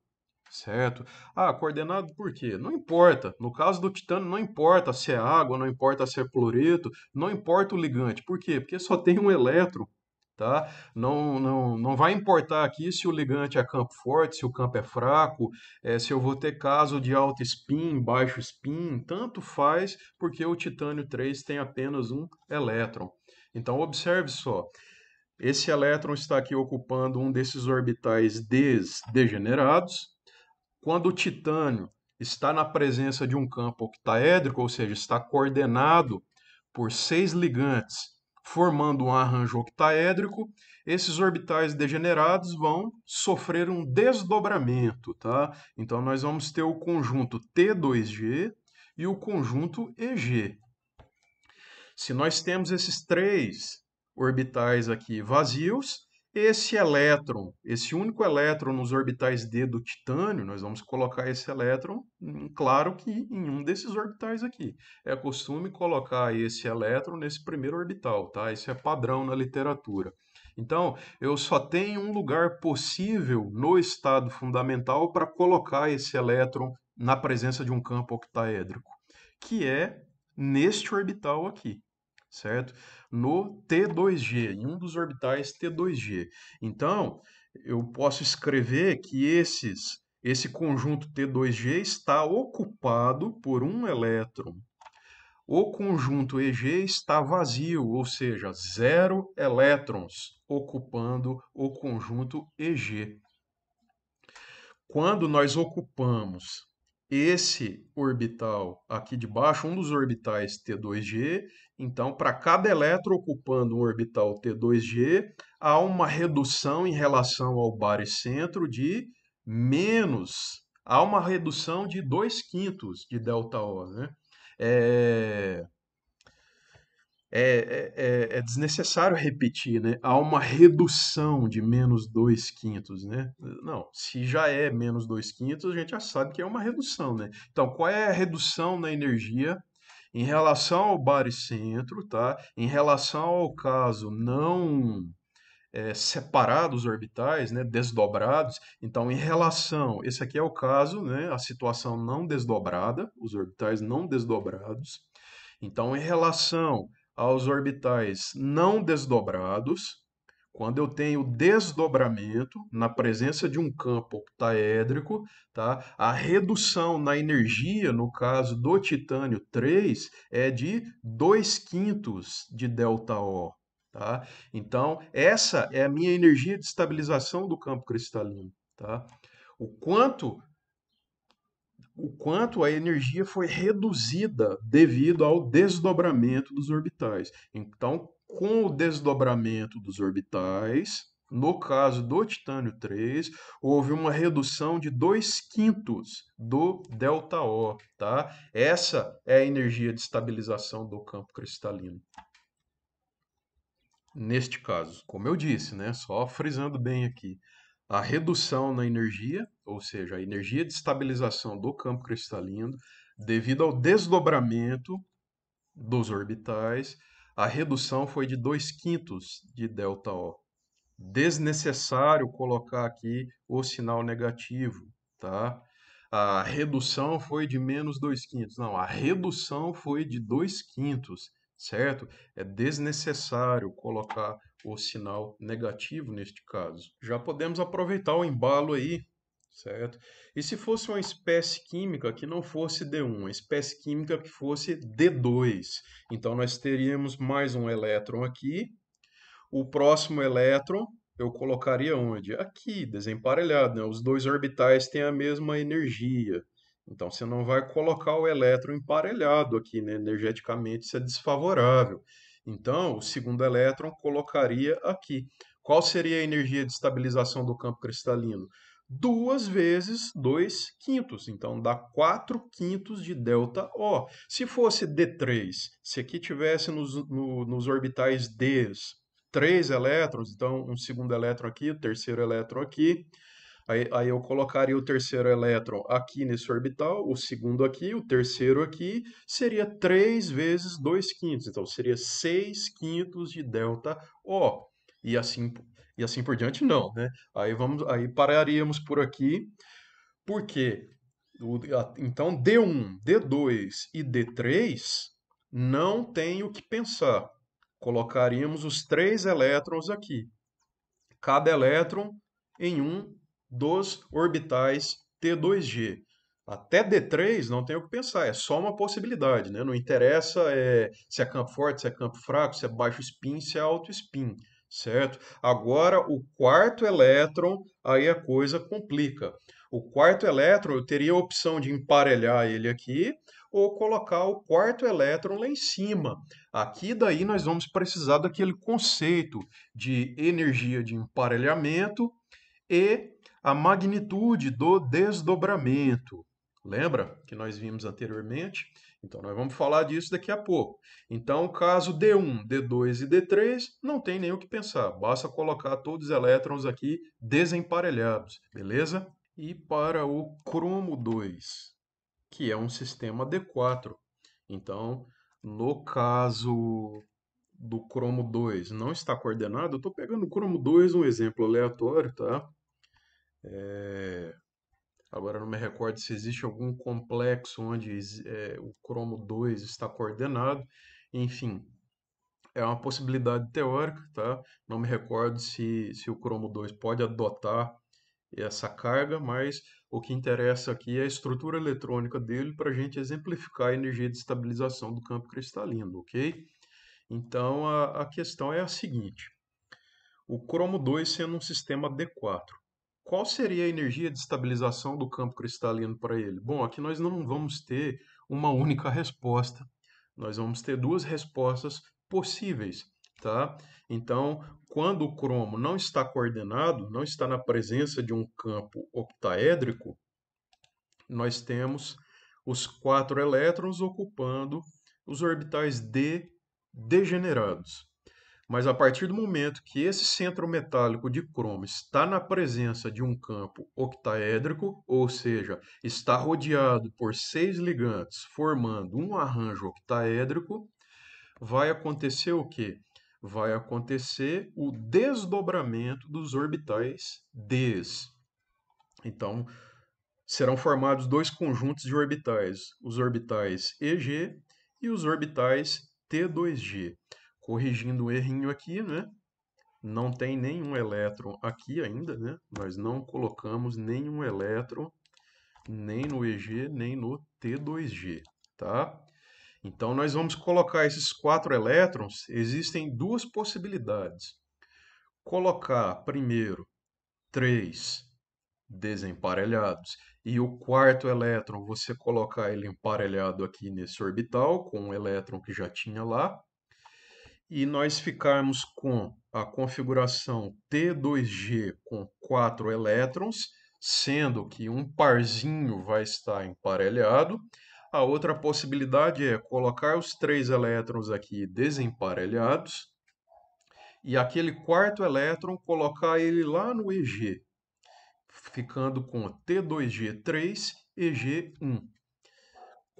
Speaker 1: certo? Ah, coordenado por quê? Não importa. No caso do titânio, não importa se é água, não importa se é cloreto, não importa o ligante. Por quê? Porque só tem um elétron, tá? Não, não, não vai importar aqui se o ligante é campo forte, se o campo é fraco, é, se eu vou ter caso de alto spin, baixo spin, tanto faz, porque o titânio 3 tem apenas um elétron. Então, observe só. Esse elétron está aqui ocupando um desses orbitais desdegenerados. Quando o titânio está na presença de um campo octaédrico, ou seja, está coordenado por seis ligantes, formando um arranjo octaédrico, esses orbitais degenerados vão sofrer um desdobramento, tá? Então nós vamos ter o conjunto T2G e o conjunto EG. Se nós temos esses três orbitais aqui vazios. Esse elétron, esse único elétron nos orbitais D do titânio, nós vamos colocar esse elétron, hum, claro que em um desses orbitais aqui. É costume colocar esse elétron nesse primeiro orbital, tá? Isso é padrão na literatura. Então, eu só tenho um lugar possível no estado fundamental para colocar esse elétron na presença de um campo octaédrico, que é neste orbital aqui certo? No T2G, em um dos orbitais T2G. Então, eu posso escrever que esses, esse conjunto T2G está ocupado por um elétron. O conjunto EG está vazio, ou seja, zero elétrons ocupando o conjunto EG. Quando nós ocupamos esse orbital aqui de baixo, um dos orbitais T2G, então para cada elétron ocupando um orbital T2G, há uma redução em relação ao baricentro de menos, há uma redução de 2 quintos de delta O, né? É, é, é, é, é, desnecessário repetir, né? Há uma redução de menos 2 quintos, né? Não, se já é menos 2 quintos, a gente já sabe que é uma redução, né? Então, qual é a redução na energia em relação ao baricentro, tá? Em relação ao caso não é, separados orbitais, né, desdobrados. Então, em relação, esse aqui é o caso, né, a situação não desdobrada, os orbitais não desdobrados. Então, em relação aos orbitais não desdobrados, quando eu tenho desdobramento na presença de um campo octaédrico, tá? a redução na energia, no caso do titânio 3, é de 2 quintos de ΔO. Tá? Então, essa é a minha energia de estabilização do campo cristalino. Tá? O quanto o quanto a energia foi reduzida devido ao desdobramento dos orbitais. Então, com o desdobramento dos orbitais, no caso do titânio 3, houve uma redução de 2 quintos do delta O, tá? Essa é a energia de estabilização do campo cristalino. Neste caso, como eu disse, né? Só frisando bem aqui a redução na energia, ou seja, a energia de estabilização do campo cristalino, devido ao desdobramento dos orbitais, a redução foi de 2 quintos de ΔO. Desnecessário colocar aqui o sinal negativo, tá? A redução foi de menos 2 quintos. Não, a redução foi de 2 quintos certo? É desnecessário colocar o sinal negativo neste caso. Já podemos aproveitar o embalo aí, certo? E se fosse uma espécie química que não fosse D1, uma espécie química que fosse D2, então nós teríamos mais um elétron aqui. O próximo elétron eu colocaria onde? Aqui, desemparelhado, né? Os dois orbitais têm a mesma energia. Então você não vai colocar o elétron emparelhado aqui, né? energeticamente isso é desfavorável. Então o segundo elétron colocaria aqui. Qual seria a energia de estabilização do campo cristalino? Duas vezes 2 quintos, então dá 4 quintos de delta O. Se fosse D3, se aqui tivesse nos, no, nos orbitais d três elétrons, então um segundo elétron aqui, o terceiro elétron aqui, Aí, aí, eu colocaria o terceiro elétron aqui nesse orbital, o segundo aqui, o terceiro aqui, seria 3 vezes 2 quintos. Então, seria 6 quintos de delta O. E assim, e assim por diante, não. Né? Aí, vamos, aí pararíamos por aqui, porque então D1, D2 e D3 não tem o que pensar. Colocaríamos os três elétrons aqui. Cada elétron em um dos orbitais T2G. Até D3 não tem o que pensar, é só uma possibilidade, né? Não interessa é, se é campo forte, se é campo fraco, se é baixo spin, se é alto spin, certo? Agora, o quarto elétron, aí a coisa complica. O quarto elétron, eu teria a opção de emparelhar ele aqui ou colocar o quarto elétron lá em cima. Aqui daí nós vamos precisar daquele conceito de energia de emparelhamento e a magnitude do desdobramento. Lembra que nós vimos anteriormente? Então, nós vamos falar disso daqui a pouco. Então, caso D1, D2 e D3, não tem nem o que pensar. Basta colocar todos os elétrons aqui desemparelhados, beleza? E para o cromo 2, que é um sistema D4. Então, no caso do cromo 2 não está coordenado, eu estou pegando o cromo 2, um exemplo aleatório, tá? É... Agora não me recordo se existe algum complexo onde é, o cromo 2 está coordenado, enfim, é uma possibilidade teórica, tá? Não me recordo se, se o cromo 2 pode adotar essa carga, mas o que interessa aqui é a estrutura eletrônica dele para a gente exemplificar a energia de estabilização do campo cristalino, ok? Então a, a questão é a seguinte: o cromo 2 sendo um sistema D4, qual seria a energia de estabilização do campo cristalino para ele? Bom, aqui nós não vamos ter uma única resposta. Nós vamos ter duas respostas possíveis, tá? Então, quando o cromo não está coordenado, não está na presença de um campo octaédrico, nós temos os quatro elétrons ocupando os orbitais D degenerados. Mas a partir do momento que esse centro metálico de cromo está na presença de um campo octaédrico, ou seja, está rodeado por seis ligantes, formando um arranjo octaédrico, vai acontecer o quê? Vai acontecer o desdobramento dos orbitais Ds. Então, serão formados dois conjuntos de orbitais, os orbitais EG e os orbitais T2G corrigindo o errinho aqui, né? Não tem nenhum elétron aqui ainda, né? Nós não colocamos nenhum elétron nem no EG, nem no T2G, tá? Então, nós vamos colocar esses quatro elétrons. Existem duas possibilidades. Colocar primeiro três desemparelhados e o quarto elétron você colocar ele emparelhado aqui nesse orbital com o elétron que já tinha lá e nós ficarmos com a configuração T2G com quatro elétrons, sendo que um parzinho vai estar emparelhado. A outra possibilidade é colocar os três elétrons aqui desemparelhados e aquele quarto elétron colocar ele lá no EG, ficando com T2G3, EG1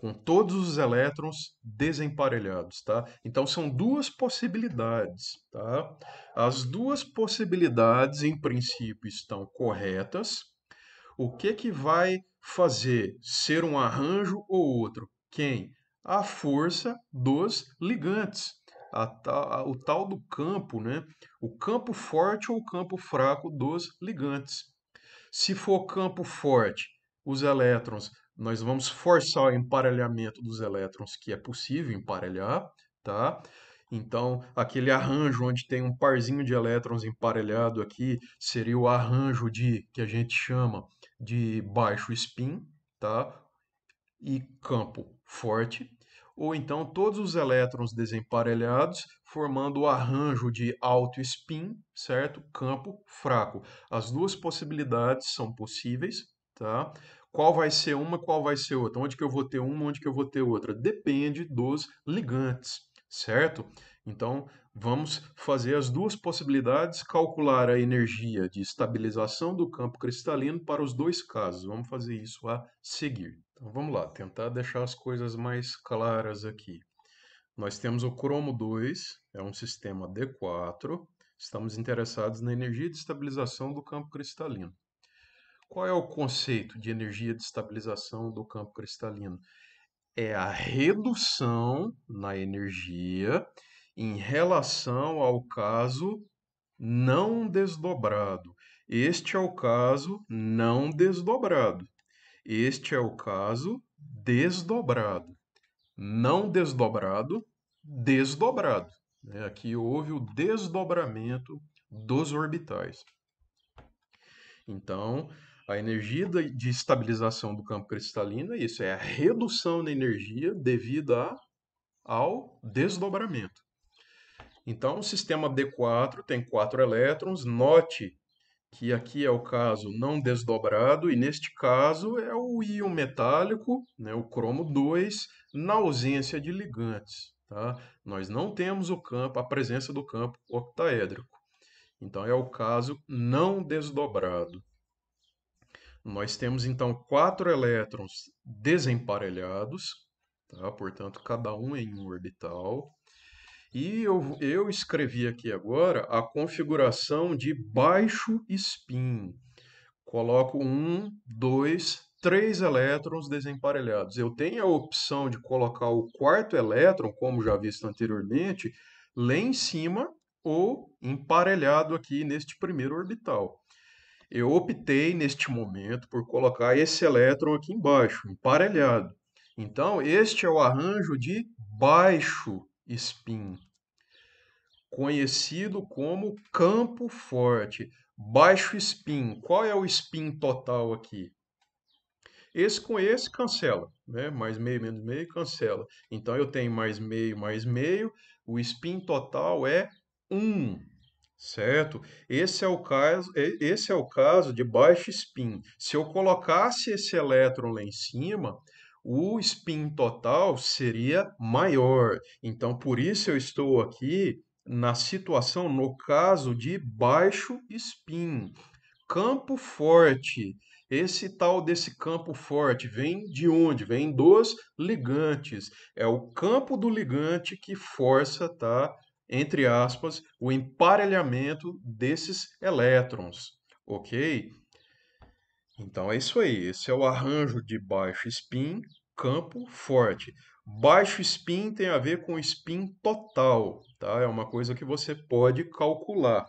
Speaker 1: com todos os elétrons desemparelhados, tá? Então são duas possibilidades, tá? As duas possibilidades em princípio estão corretas. O que que vai fazer ser um arranjo ou outro? Quem? A força dos ligantes, a, a, o tal do campo, né? O campo forte ou o campo fraco dos ligantes. Se for campo forte, os elétrons nós vamos forçar o emparelhamento dos elétrons, que é possível emparelhar, tá? Então, aquele arranjo onde tem um parzinho de elétrons emparelhado aqui seria o arranjo de que a gente chama de baixo spin, tá? E campo forte, ou então todos os elétrons desemparelhados formando o arranjo de alto spin, certo? Campo fraco. As duas possibilidades são possíveis, tá? Qual vai ser uma, qual vai ser outra? Onde que eu vou ter uma, onde que eu vou ter outra? Depende dos ligantes, certo? Então, vamos fazer as duas possibilidades, calcular a energia de estabilização do campo cristalino para os dois casos. Vamos fazer isso a seguir. Então, vamos lá, tentar deixar as coisas mais claras aqui. Nós temos o cromo 2, é um sistema D4. Estamos interessados na energia de estabilização do campo cristalino. Qual é o conceito de energia de estabilização do campo cristalino? É a redução na energia em relação ao caso não desdobrado. Este é o caso não desdobrado. Este é o caso desdobrado. Não desdobrado, desdobrado. Né? Aqui houve o desdobramento dos orbitais. Então, a energia de estabilização do campo cristalino é isso, é a redução da energia devida ao desdobramento. Então, o sistema D4 tem quatro elétrons. Note que aqui é o caso não desdobrado, e neste caso é o íon metálico, né, o cromo 2, na ausência de ligantes. Tá? Nós não temos o campo, a presença do campo octaédrico. Então, é o caso não desdobrado. Nós temos então quatro elétrons desemparelhados, tá? portanto, cada um em um orbital. E eu, eu escrevi aqui agora a configuração de baixo spin. Coloco um, dois, três elétrons desemparelhados. Eu tenho a opção de colocar o quarto elétron, como já visto anteriormente, lá em cima ou emparelhado aqui neste primeiro orbital. Eu optei neste momento por colocar esse elétron aqui embaixo, emparelhado. Então, este é o arranjo de baixo spin, conhecido como campo forte. Baixo spin. Qual é o spin total aqui? Esse com esse cancela, né? Mais meio menos meio cancela. Então eu tenho mais meio mais meio, o spin total é 1. Um. Certo? Esse é o caso, esse é o caso de baixo spin. Se eu colocasse esse elétron lá em cima, o spin total seria maior. Então, por isso eu estou aqui na situação, no caso de baixo spin. Campo forte. Esse tal desse campo forte vem de onde? Vem dos ligantes. É o campo do ligante que força tá entre aspas, o emparelhamento desses elétrons, ok? Então é isso aí, esse é o arranjo de baixo spin, campo forte. Baixo spin tem a ver com spin total, tá? É uma coisa que você pode calcular.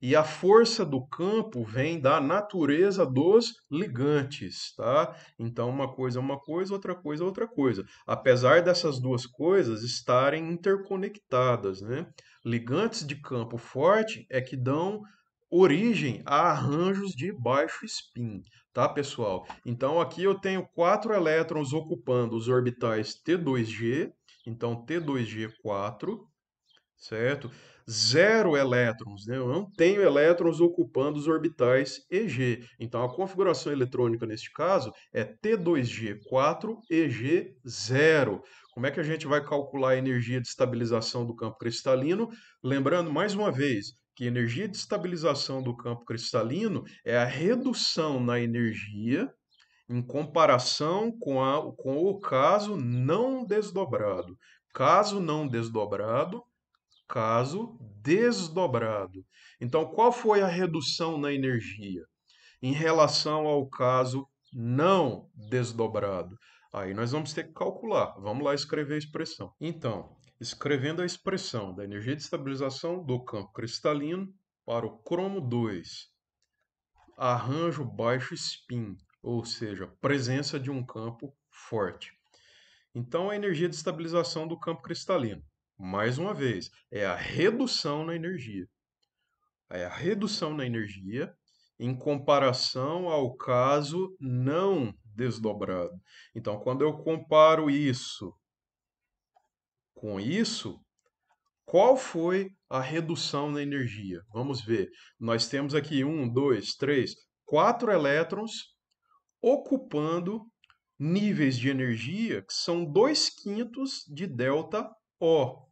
Speaker 1: E a força do campo vem da natureza dos ligantes, tá? Então, uma coisa é uma coisa, outra coisa é outra coisa. Apesar dessas duas coisas estarem interconectadas, né? Ligantes de campo forte é que dão origem a arranjos de baixo spin, tá, pessoal? Então, aqui eu tenho quatro elétrons ocupando os orbitais T2G, então T2G4, certo? zero elétrons, né? eu não tenho elétrons ocupando os orbitais EG. Então a configuração eletrônica neste caso é T2G4EG0. Como é que a gente vai calcular a energia de estabilização do campo cristalino? Lembrando mais uma vez, que energia de estabilização do campo cristalino é a redução na energia em comparação com, a, com o caso não desdobrado. Caso não desdobrado caso desdobrado. Então, qual foi a redução na energia em relação ao caso não desdobrado? Aí nós vamos ter que calcular. Vamos lá escrever a expressão. Então, escrevendo a expressão da energia de estabilização do campo cristalino para o cromo 2, arranjo baixo spin, ou seja, presença de um campo forte. Então, a energia de estabilização do campo cristalino mais uma vez, é a redução na energia. É a redução na energia em comparação ao caso não desdobrado. Então, quando eu comparo isso com isso, qual foi a redução na energia? Vamos ver. Nós temos aqui um, dois, três, quatro elétrons ocupando níveis de energia que são 2 quintos de delta O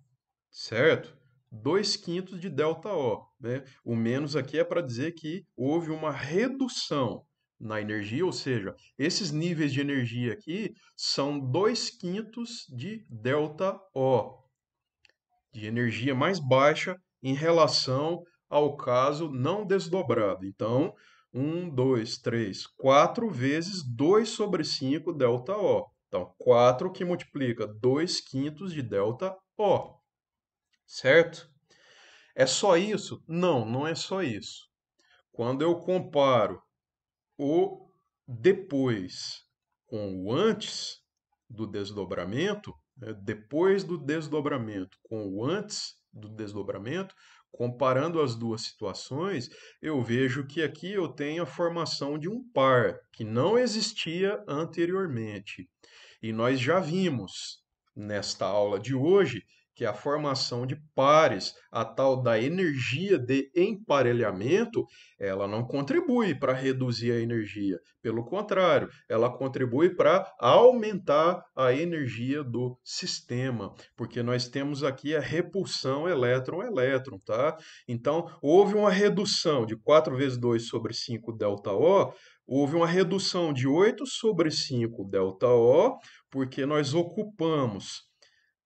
Speaker 1: certo? 2 quintos de ΔO. Né? O menos aqui é para dizer que houve uma redução na energia, ou seja, esses níveis de energia aqui são 2 quintos de ΔO, de energia mais baixa em relação ao caso não desdobrado. Então, 1, 2, 3, 4 vezes 2 sobre 5 ΔO. Então, 4 que multiplica 2 quintos de ΔO certo? É só isso? Não, não é só isso. Quando eu comparo o depois com o antes do desdobramento, né, depois do desdobramento com o antes do desdobramento, comparando as duas situações, eu vejo que aqui eu tenho a formação de um par que não existia anteriormente. E nós já vimos nesta aula de hoje que é a formação de pares, a tal da energia de emparelhamento, ela não contribui para reduzir a energia. Pelo contrário, ela contribui para aumentar a energia do sistema, porque nós temos aqui a repulsão elétron-elétron, tá? Então, houve uma redução de 4 vezes 2 sobre 5 delta O, houve uma redução de 8 sobre 5 delta O, porque nós ocupamos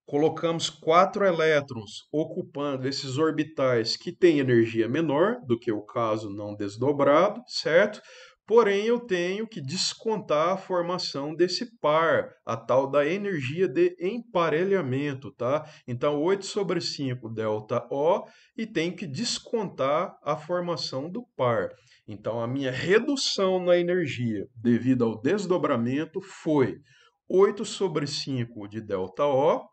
Speaker 1: colocamos quatro elétrons ocupando esses orbitais que têm energia menor do que o caso não desdobrado, certo? Porém, eu tenho que descontar a formação desse par, a tal da energia de emparelhamento, tá? Então, 8 sobre 5 delta O e tenho que descontar a formação do par. Então, a minha redução na energia devido ao desdobramento foi 8 sobre 5 de delta O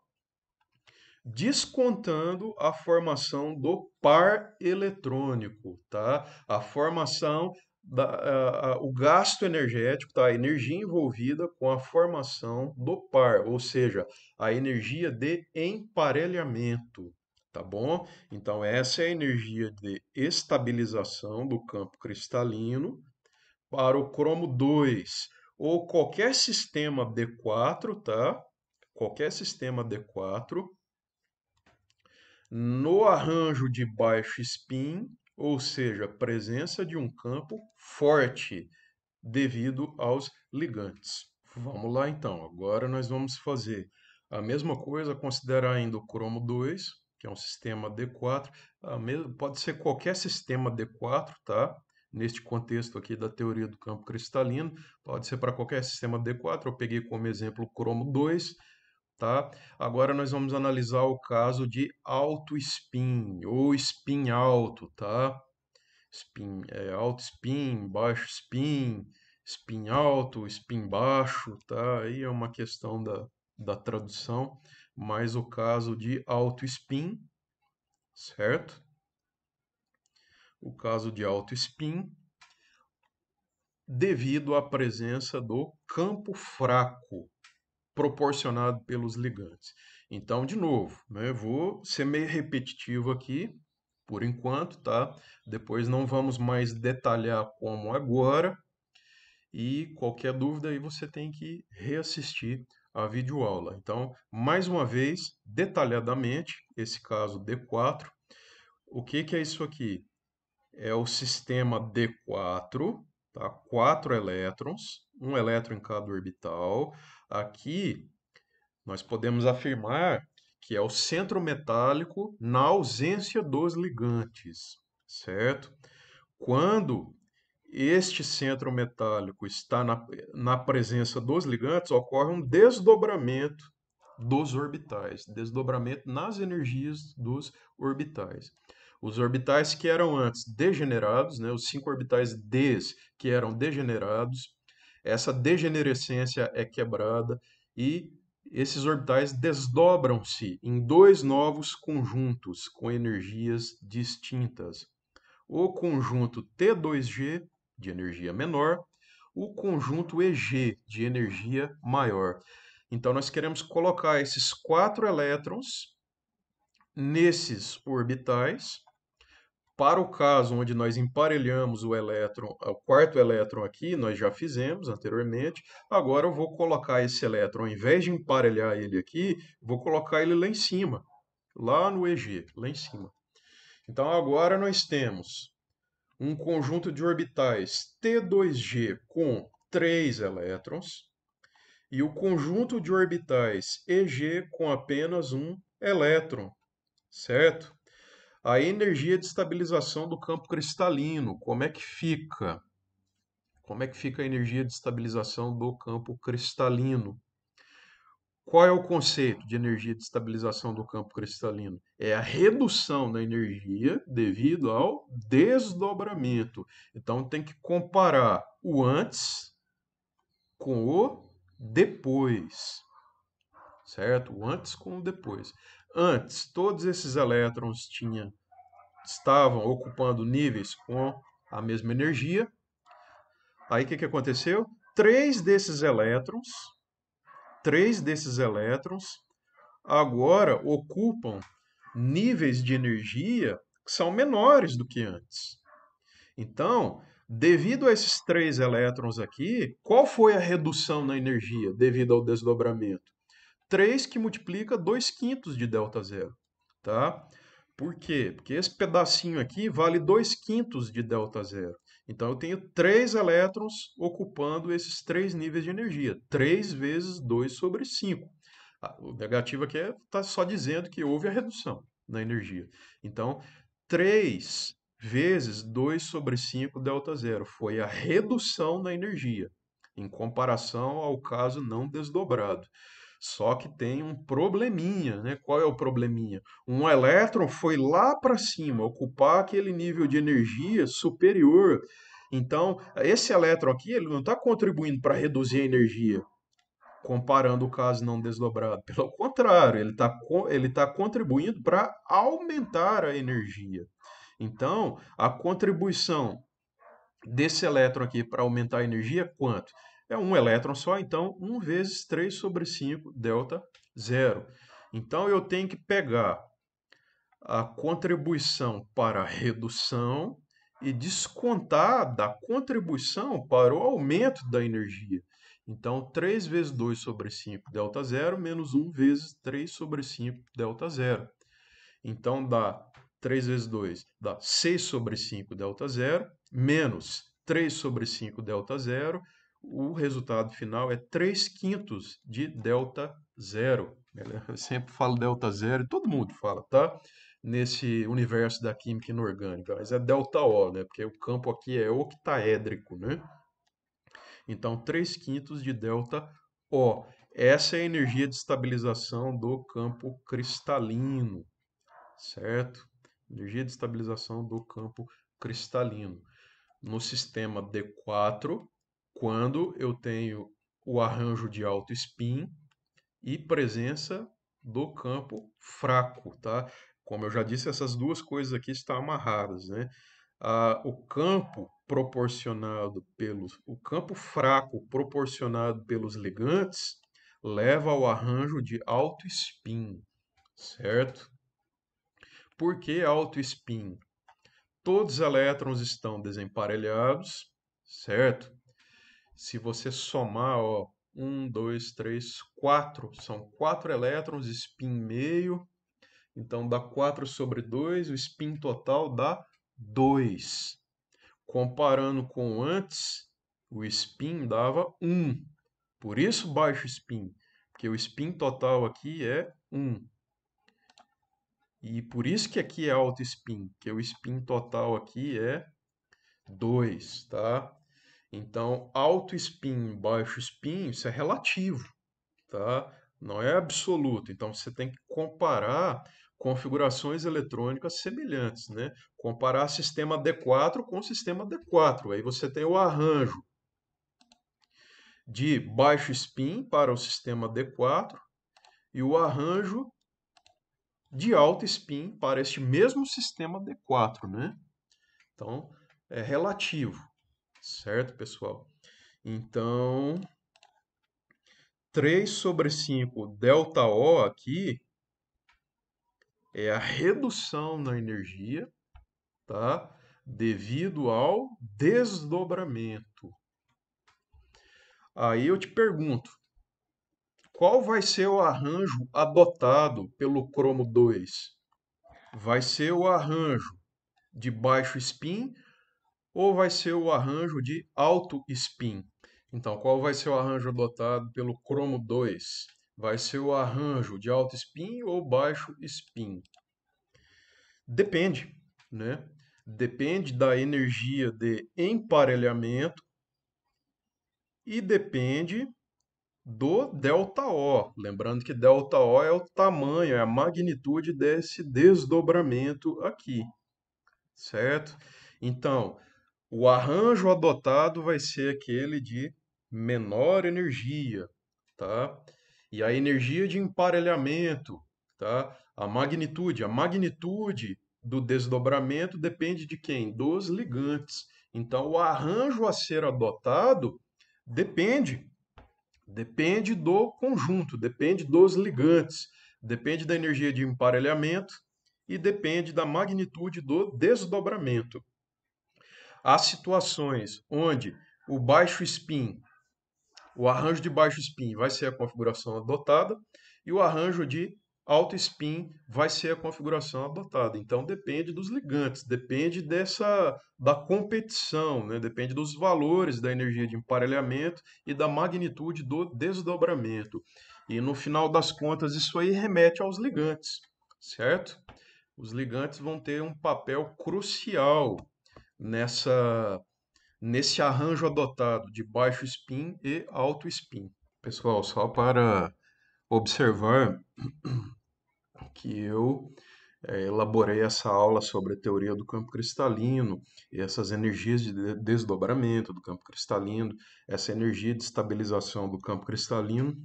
Speaker 1: descontando a formação do par eletrônico, tá? A formação da, a, a, o gasto energético, tá? a energia envolvida com a formação do par, ou seja, a energia de emparelhamento, tá bom? Então, essa é a energia de estabilização do campo cristalino para o cromo 2, ou qualquer sistema D4, tá? Qualquer sistema D4 no arranjo de baixo spin, ou seja, presença de um campo forte devido aos ligantes. Vamos lá então, agora nós vamos fazer a mesma coisa, considerar ainda o cromo 2, que é um sistema D4, pode ser qualquer sistema D4, tá? Neste contexto aqui da teoria do campo cristalino, pode ser para qualquer sistema D4, eu peguei como exemplo o cromo 2, tá? Agora nós vamos analisar o caso de alto spin ou spin alto, tá? Spin, é, alto spin, baixo spin, spin alto, spin baixo, tá? Aí é uma questão da, da tradução, mas o caso de alto spin, certo? O caso de alto spin devido à presença do campo fraco, proporcionado pelos ligantes. Então, de novo, né, vou ser meio repetitivo aqui por enquanto, tá? Depois não vamos mais detalhar como agora. E qualquer dúvida aí você tem que reassistir a videoaula. Então, mais uma vez, detalhadamente, esse caso D4. O que, que é isso aqui? É o sistema D4 tá? quatro elétrons, um elétron em cada orbital. Aqui nós podemos afirmar que é o centro metálico na ausência dos ligantes, certo? Quando este centro metálico está na, na presença dos ligantes, ocorre um desdobramento dos orbitais, desdobramento nas energias dos orbitais. Os orbitais que eram antes degenerados, né, os cinco orbitais Ds que eram degenerados, essa degenerescência é quebrada e esses orbitais desdobram-se em dois novos conjuntos com energias distintas. O conjunto T2G, de energia menor, o conjunto EG, de energia maior. Então, nós queremos colocar esses quatro elétrons nesses orbitais para o caso onde nós emparelhamos o elétron, o quarto elétron aqui, nós já fizemos anteriormente. Agora eu vou colocar esse elétron, ao invés de emparelhar ele aqui, vou colocar ele lá em cima, lá no EG, lá em cima. Então agora nós temos um conjunto de orbitais T2G com três elétrons e o conjunto de orbitais EG com apenas um elétron, certo? A energia de estabilização do campo cristalino, como é que fica? Como é que fica a energia de estabilização do campo cristalino? Qual é o conceito de energia de estabilização do campo cristalino? É a redução da energia devido ao desdobramento. Então tem que comparar o antes com o depois. Certo? O antes com o depois. Antes, todos esses elétrons tinham, estavam ocupando níveis com a mesma energia. Aí o que, que aconteceu? Três desses elétrons, três desses elétrons agora ocupam níveis de energia que são menores do que antes. Então, devido a esses três elétrons aqui, qual foi a redução na energia devido ao desdobramento? 3 que multiplica 2 quintos de delta zero, tá? Por quê? Porque esse pedacinho aqui vale 2 quintos de delta zero. Então, eu tenho 3 elétrons ocupando esses 3 níveis de energia. 3 vezes 2 sobre 5. Ah, o negativo aqui está é, tá só dizendo que houve a redução na energia. Então, 3 vezes 2 sobre 5 delta zero foi a redução na energia, em comparação ao caso não desdobrado. Só que tem um probleminha, né? Qual é o probleminha? Um elétron foi lá para cima, ocupar aquele nível de energia superior. Então, esse elétron aqui, ele não está contribuindo para reduzir a energia, comparando o caso não desdobrado. Pelo (laughs) contrário, ele está ele tá contribuindo para aumentar a energia. Então, a contribuição desse elétron aqui para aumentar a energia é quanto? é um elétron só, então 1 vezes 3 sobre 5 delta zero. Então eu tenho que pegar a contribuição para a redução e descontar da contribuição para o aumento da energia. Então, 3 vezes 2 sobre 5 delta zero, menos 1 vezes 3 sobre 5 delta zero. Então, dá 3 vezes 2, dá 6 sobre 5 delta zero, menos 3 sobre 5 delta zero, o resultado final é 3 quintos de delta zero. (laughs) Eu sempre falo delta zero, e todo mundo fala, tá? Nesse universo da química inorgânica, mas é delta O, né? Porque o campo aqui é octaédrico, né? Então, 3 quintos de delta O. Essa é a energia de estabilização do campo cristalino, certo? Energia de estabilização do campo cristalino. No sistema D4, quando eu tenho o arranjo de alto spin e presença do campo fraco, tá? Como eu já disse, essas duas coisas aqui estão amarradas, né? Ah, o campo proporcionado pelos o campo fraco proporcionado pelos ligantes leva ao arranjo de alto spin, certo? Por que alto spin? Todos os elétrons estão desemparelhados, certo? Se você somar, ó, 1, 2, 3, 4, são 4 elétrons, spin meio, então dá 4 sobre 2, o spin total dá 2. Comparando com antes, o spin dava 1. Por isso baixo spin, porque o spin total aqui é 1. E por isso que aqui é alto spin, que o spin total aqui é 2, tá? Então, alto spin, baixo spin, isso é relativo, tá? Não é absoluto. Então, você tem que comparar configurações eletrônicas semelhantes, né? Comparar sistema D4 com sistema D4. Aí você tem o arranjo de baixo spin para o sistema D4 e o arranjo de alto spin para este mesmo sistema D4, né? Então, é relativo certo, pessoal? Então, 3 sobre 5 delta O aqui é a redução na energia, tá? Devido ao desdobramento. Aí eu te pergunto, qual vai ser o arranjo adotado pelo cromo 2? Vai ser o arranjo de baixo spin ou vai ser o arranjo de alto spin. Então, qual vai ser o arranjo adotado pelo cromo 2? Vai ser o arranjo de alto spin ou baixo spin? Depende, né? Depende da energia de emparelhamento e depende do delta O. Lembrando que delta O é o tamanho, é a magnitude desse desdobramento aqui, certo? Então, o arranjo adotado vai ser aquele de menor energia, tá? E a energia de emparelhamento, tá? A magnitude, a magnitude do desdobramento depende de quem? Dos ligantes. Então, o arranjo a ser adotado depende, depende do conjunto, depende dos ligantes, depende da energia de emparelhamento e depende da magnitude do desdobramento. Há situações onde o baixo spin, o arranjo de baixo spin vai ser a configuração adotada e o arranjo de alto spin vai ser a configuração adotada. Então depende dos ligantes, depende dessa da competição, né? depende dos valores da energia de emparelhamento e da magnitude do desdobramento. E no final das contas isso aí remete aos ligantes, certo? Os ligantes vão ter um papel crucial nessa nesse arranjo adotado de baixo spin e alto spin. Pessoal, só para observar
Speaker 2: (clears throat)
Speaker 1: que eu é, elaborei essa aula sobre a teoria do campo cristalino e essas energias de desdobramento do campo cristalino, essa energia de estabilização do campo cristalino,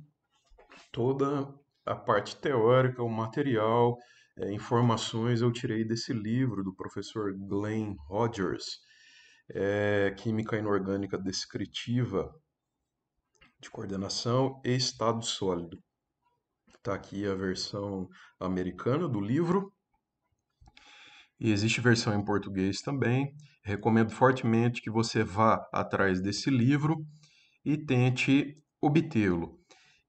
Speaker 1: toda a parte teórica, o material, é, informações eu tirei desse livro do professor Glenn Rogers, é, Química Inorgânica Descritiva de Coordenação e Estado Sólido. Está aqui a versão americana do livro. E existe versão em português também. Recomendo fortemente que você vá atrás desse livro e tente obtê-lo.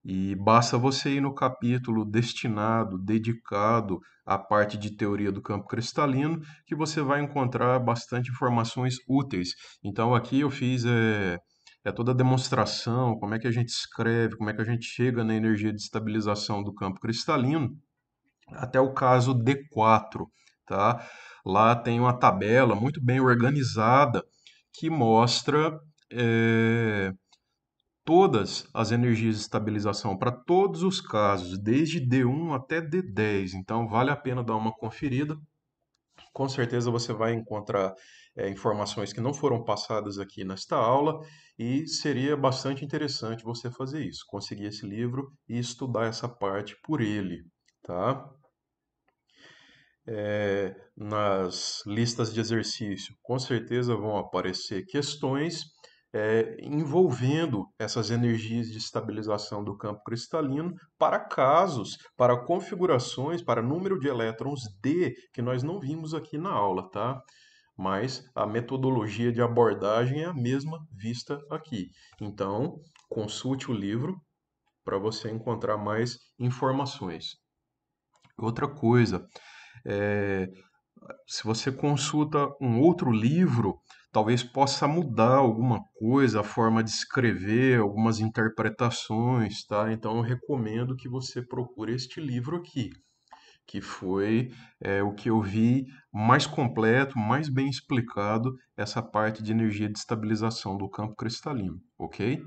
Speaker 1: E basta você ir no capítulo destinado, dedicado à parte de teoria do campo cristalino, que você vai encontrar bastante informações úteis. Então aqui eu fiz é, é toda a demonstração, como é que a gente escreve, como é que a gente chega na energia de estabilização do campo cristalino, até o caso D4. Tá? Lá tem uma tabela muito bem organizada que mostra. É, todas as energias de estabilização para todos os casos, desde D1 até D10. Então, vale a pena dar uma conferida. Com certeza você vai encontrar é, informações que não foram passadas aqui nesta aula e seria bastante interessante você fazer isso, conseguir esse livro e estudar essa parte por ele, tá? É, nas listas de exercício, com certeza vão aparecer questões é, envolvendo essas energias de estabilização do campo cristalino para casos, para configurações, para número de elétrons D, que nós não vimos aqui na aula, tá? Mas a metodologia de abordagem é a mesma vista aqui. Então, consulte o livro para você encontrar mais informações. Outra coisa, é, se você consulta um outro livro talvez possa mudar alguma coisa, a forma de escrever, algumas interpretações, tá? Então eu recomendo que você procure este livro aqui, que foi é, o que eu vi mais completo, mais bem explicado essa parte de energia de estabilização do campo cristalino, ok?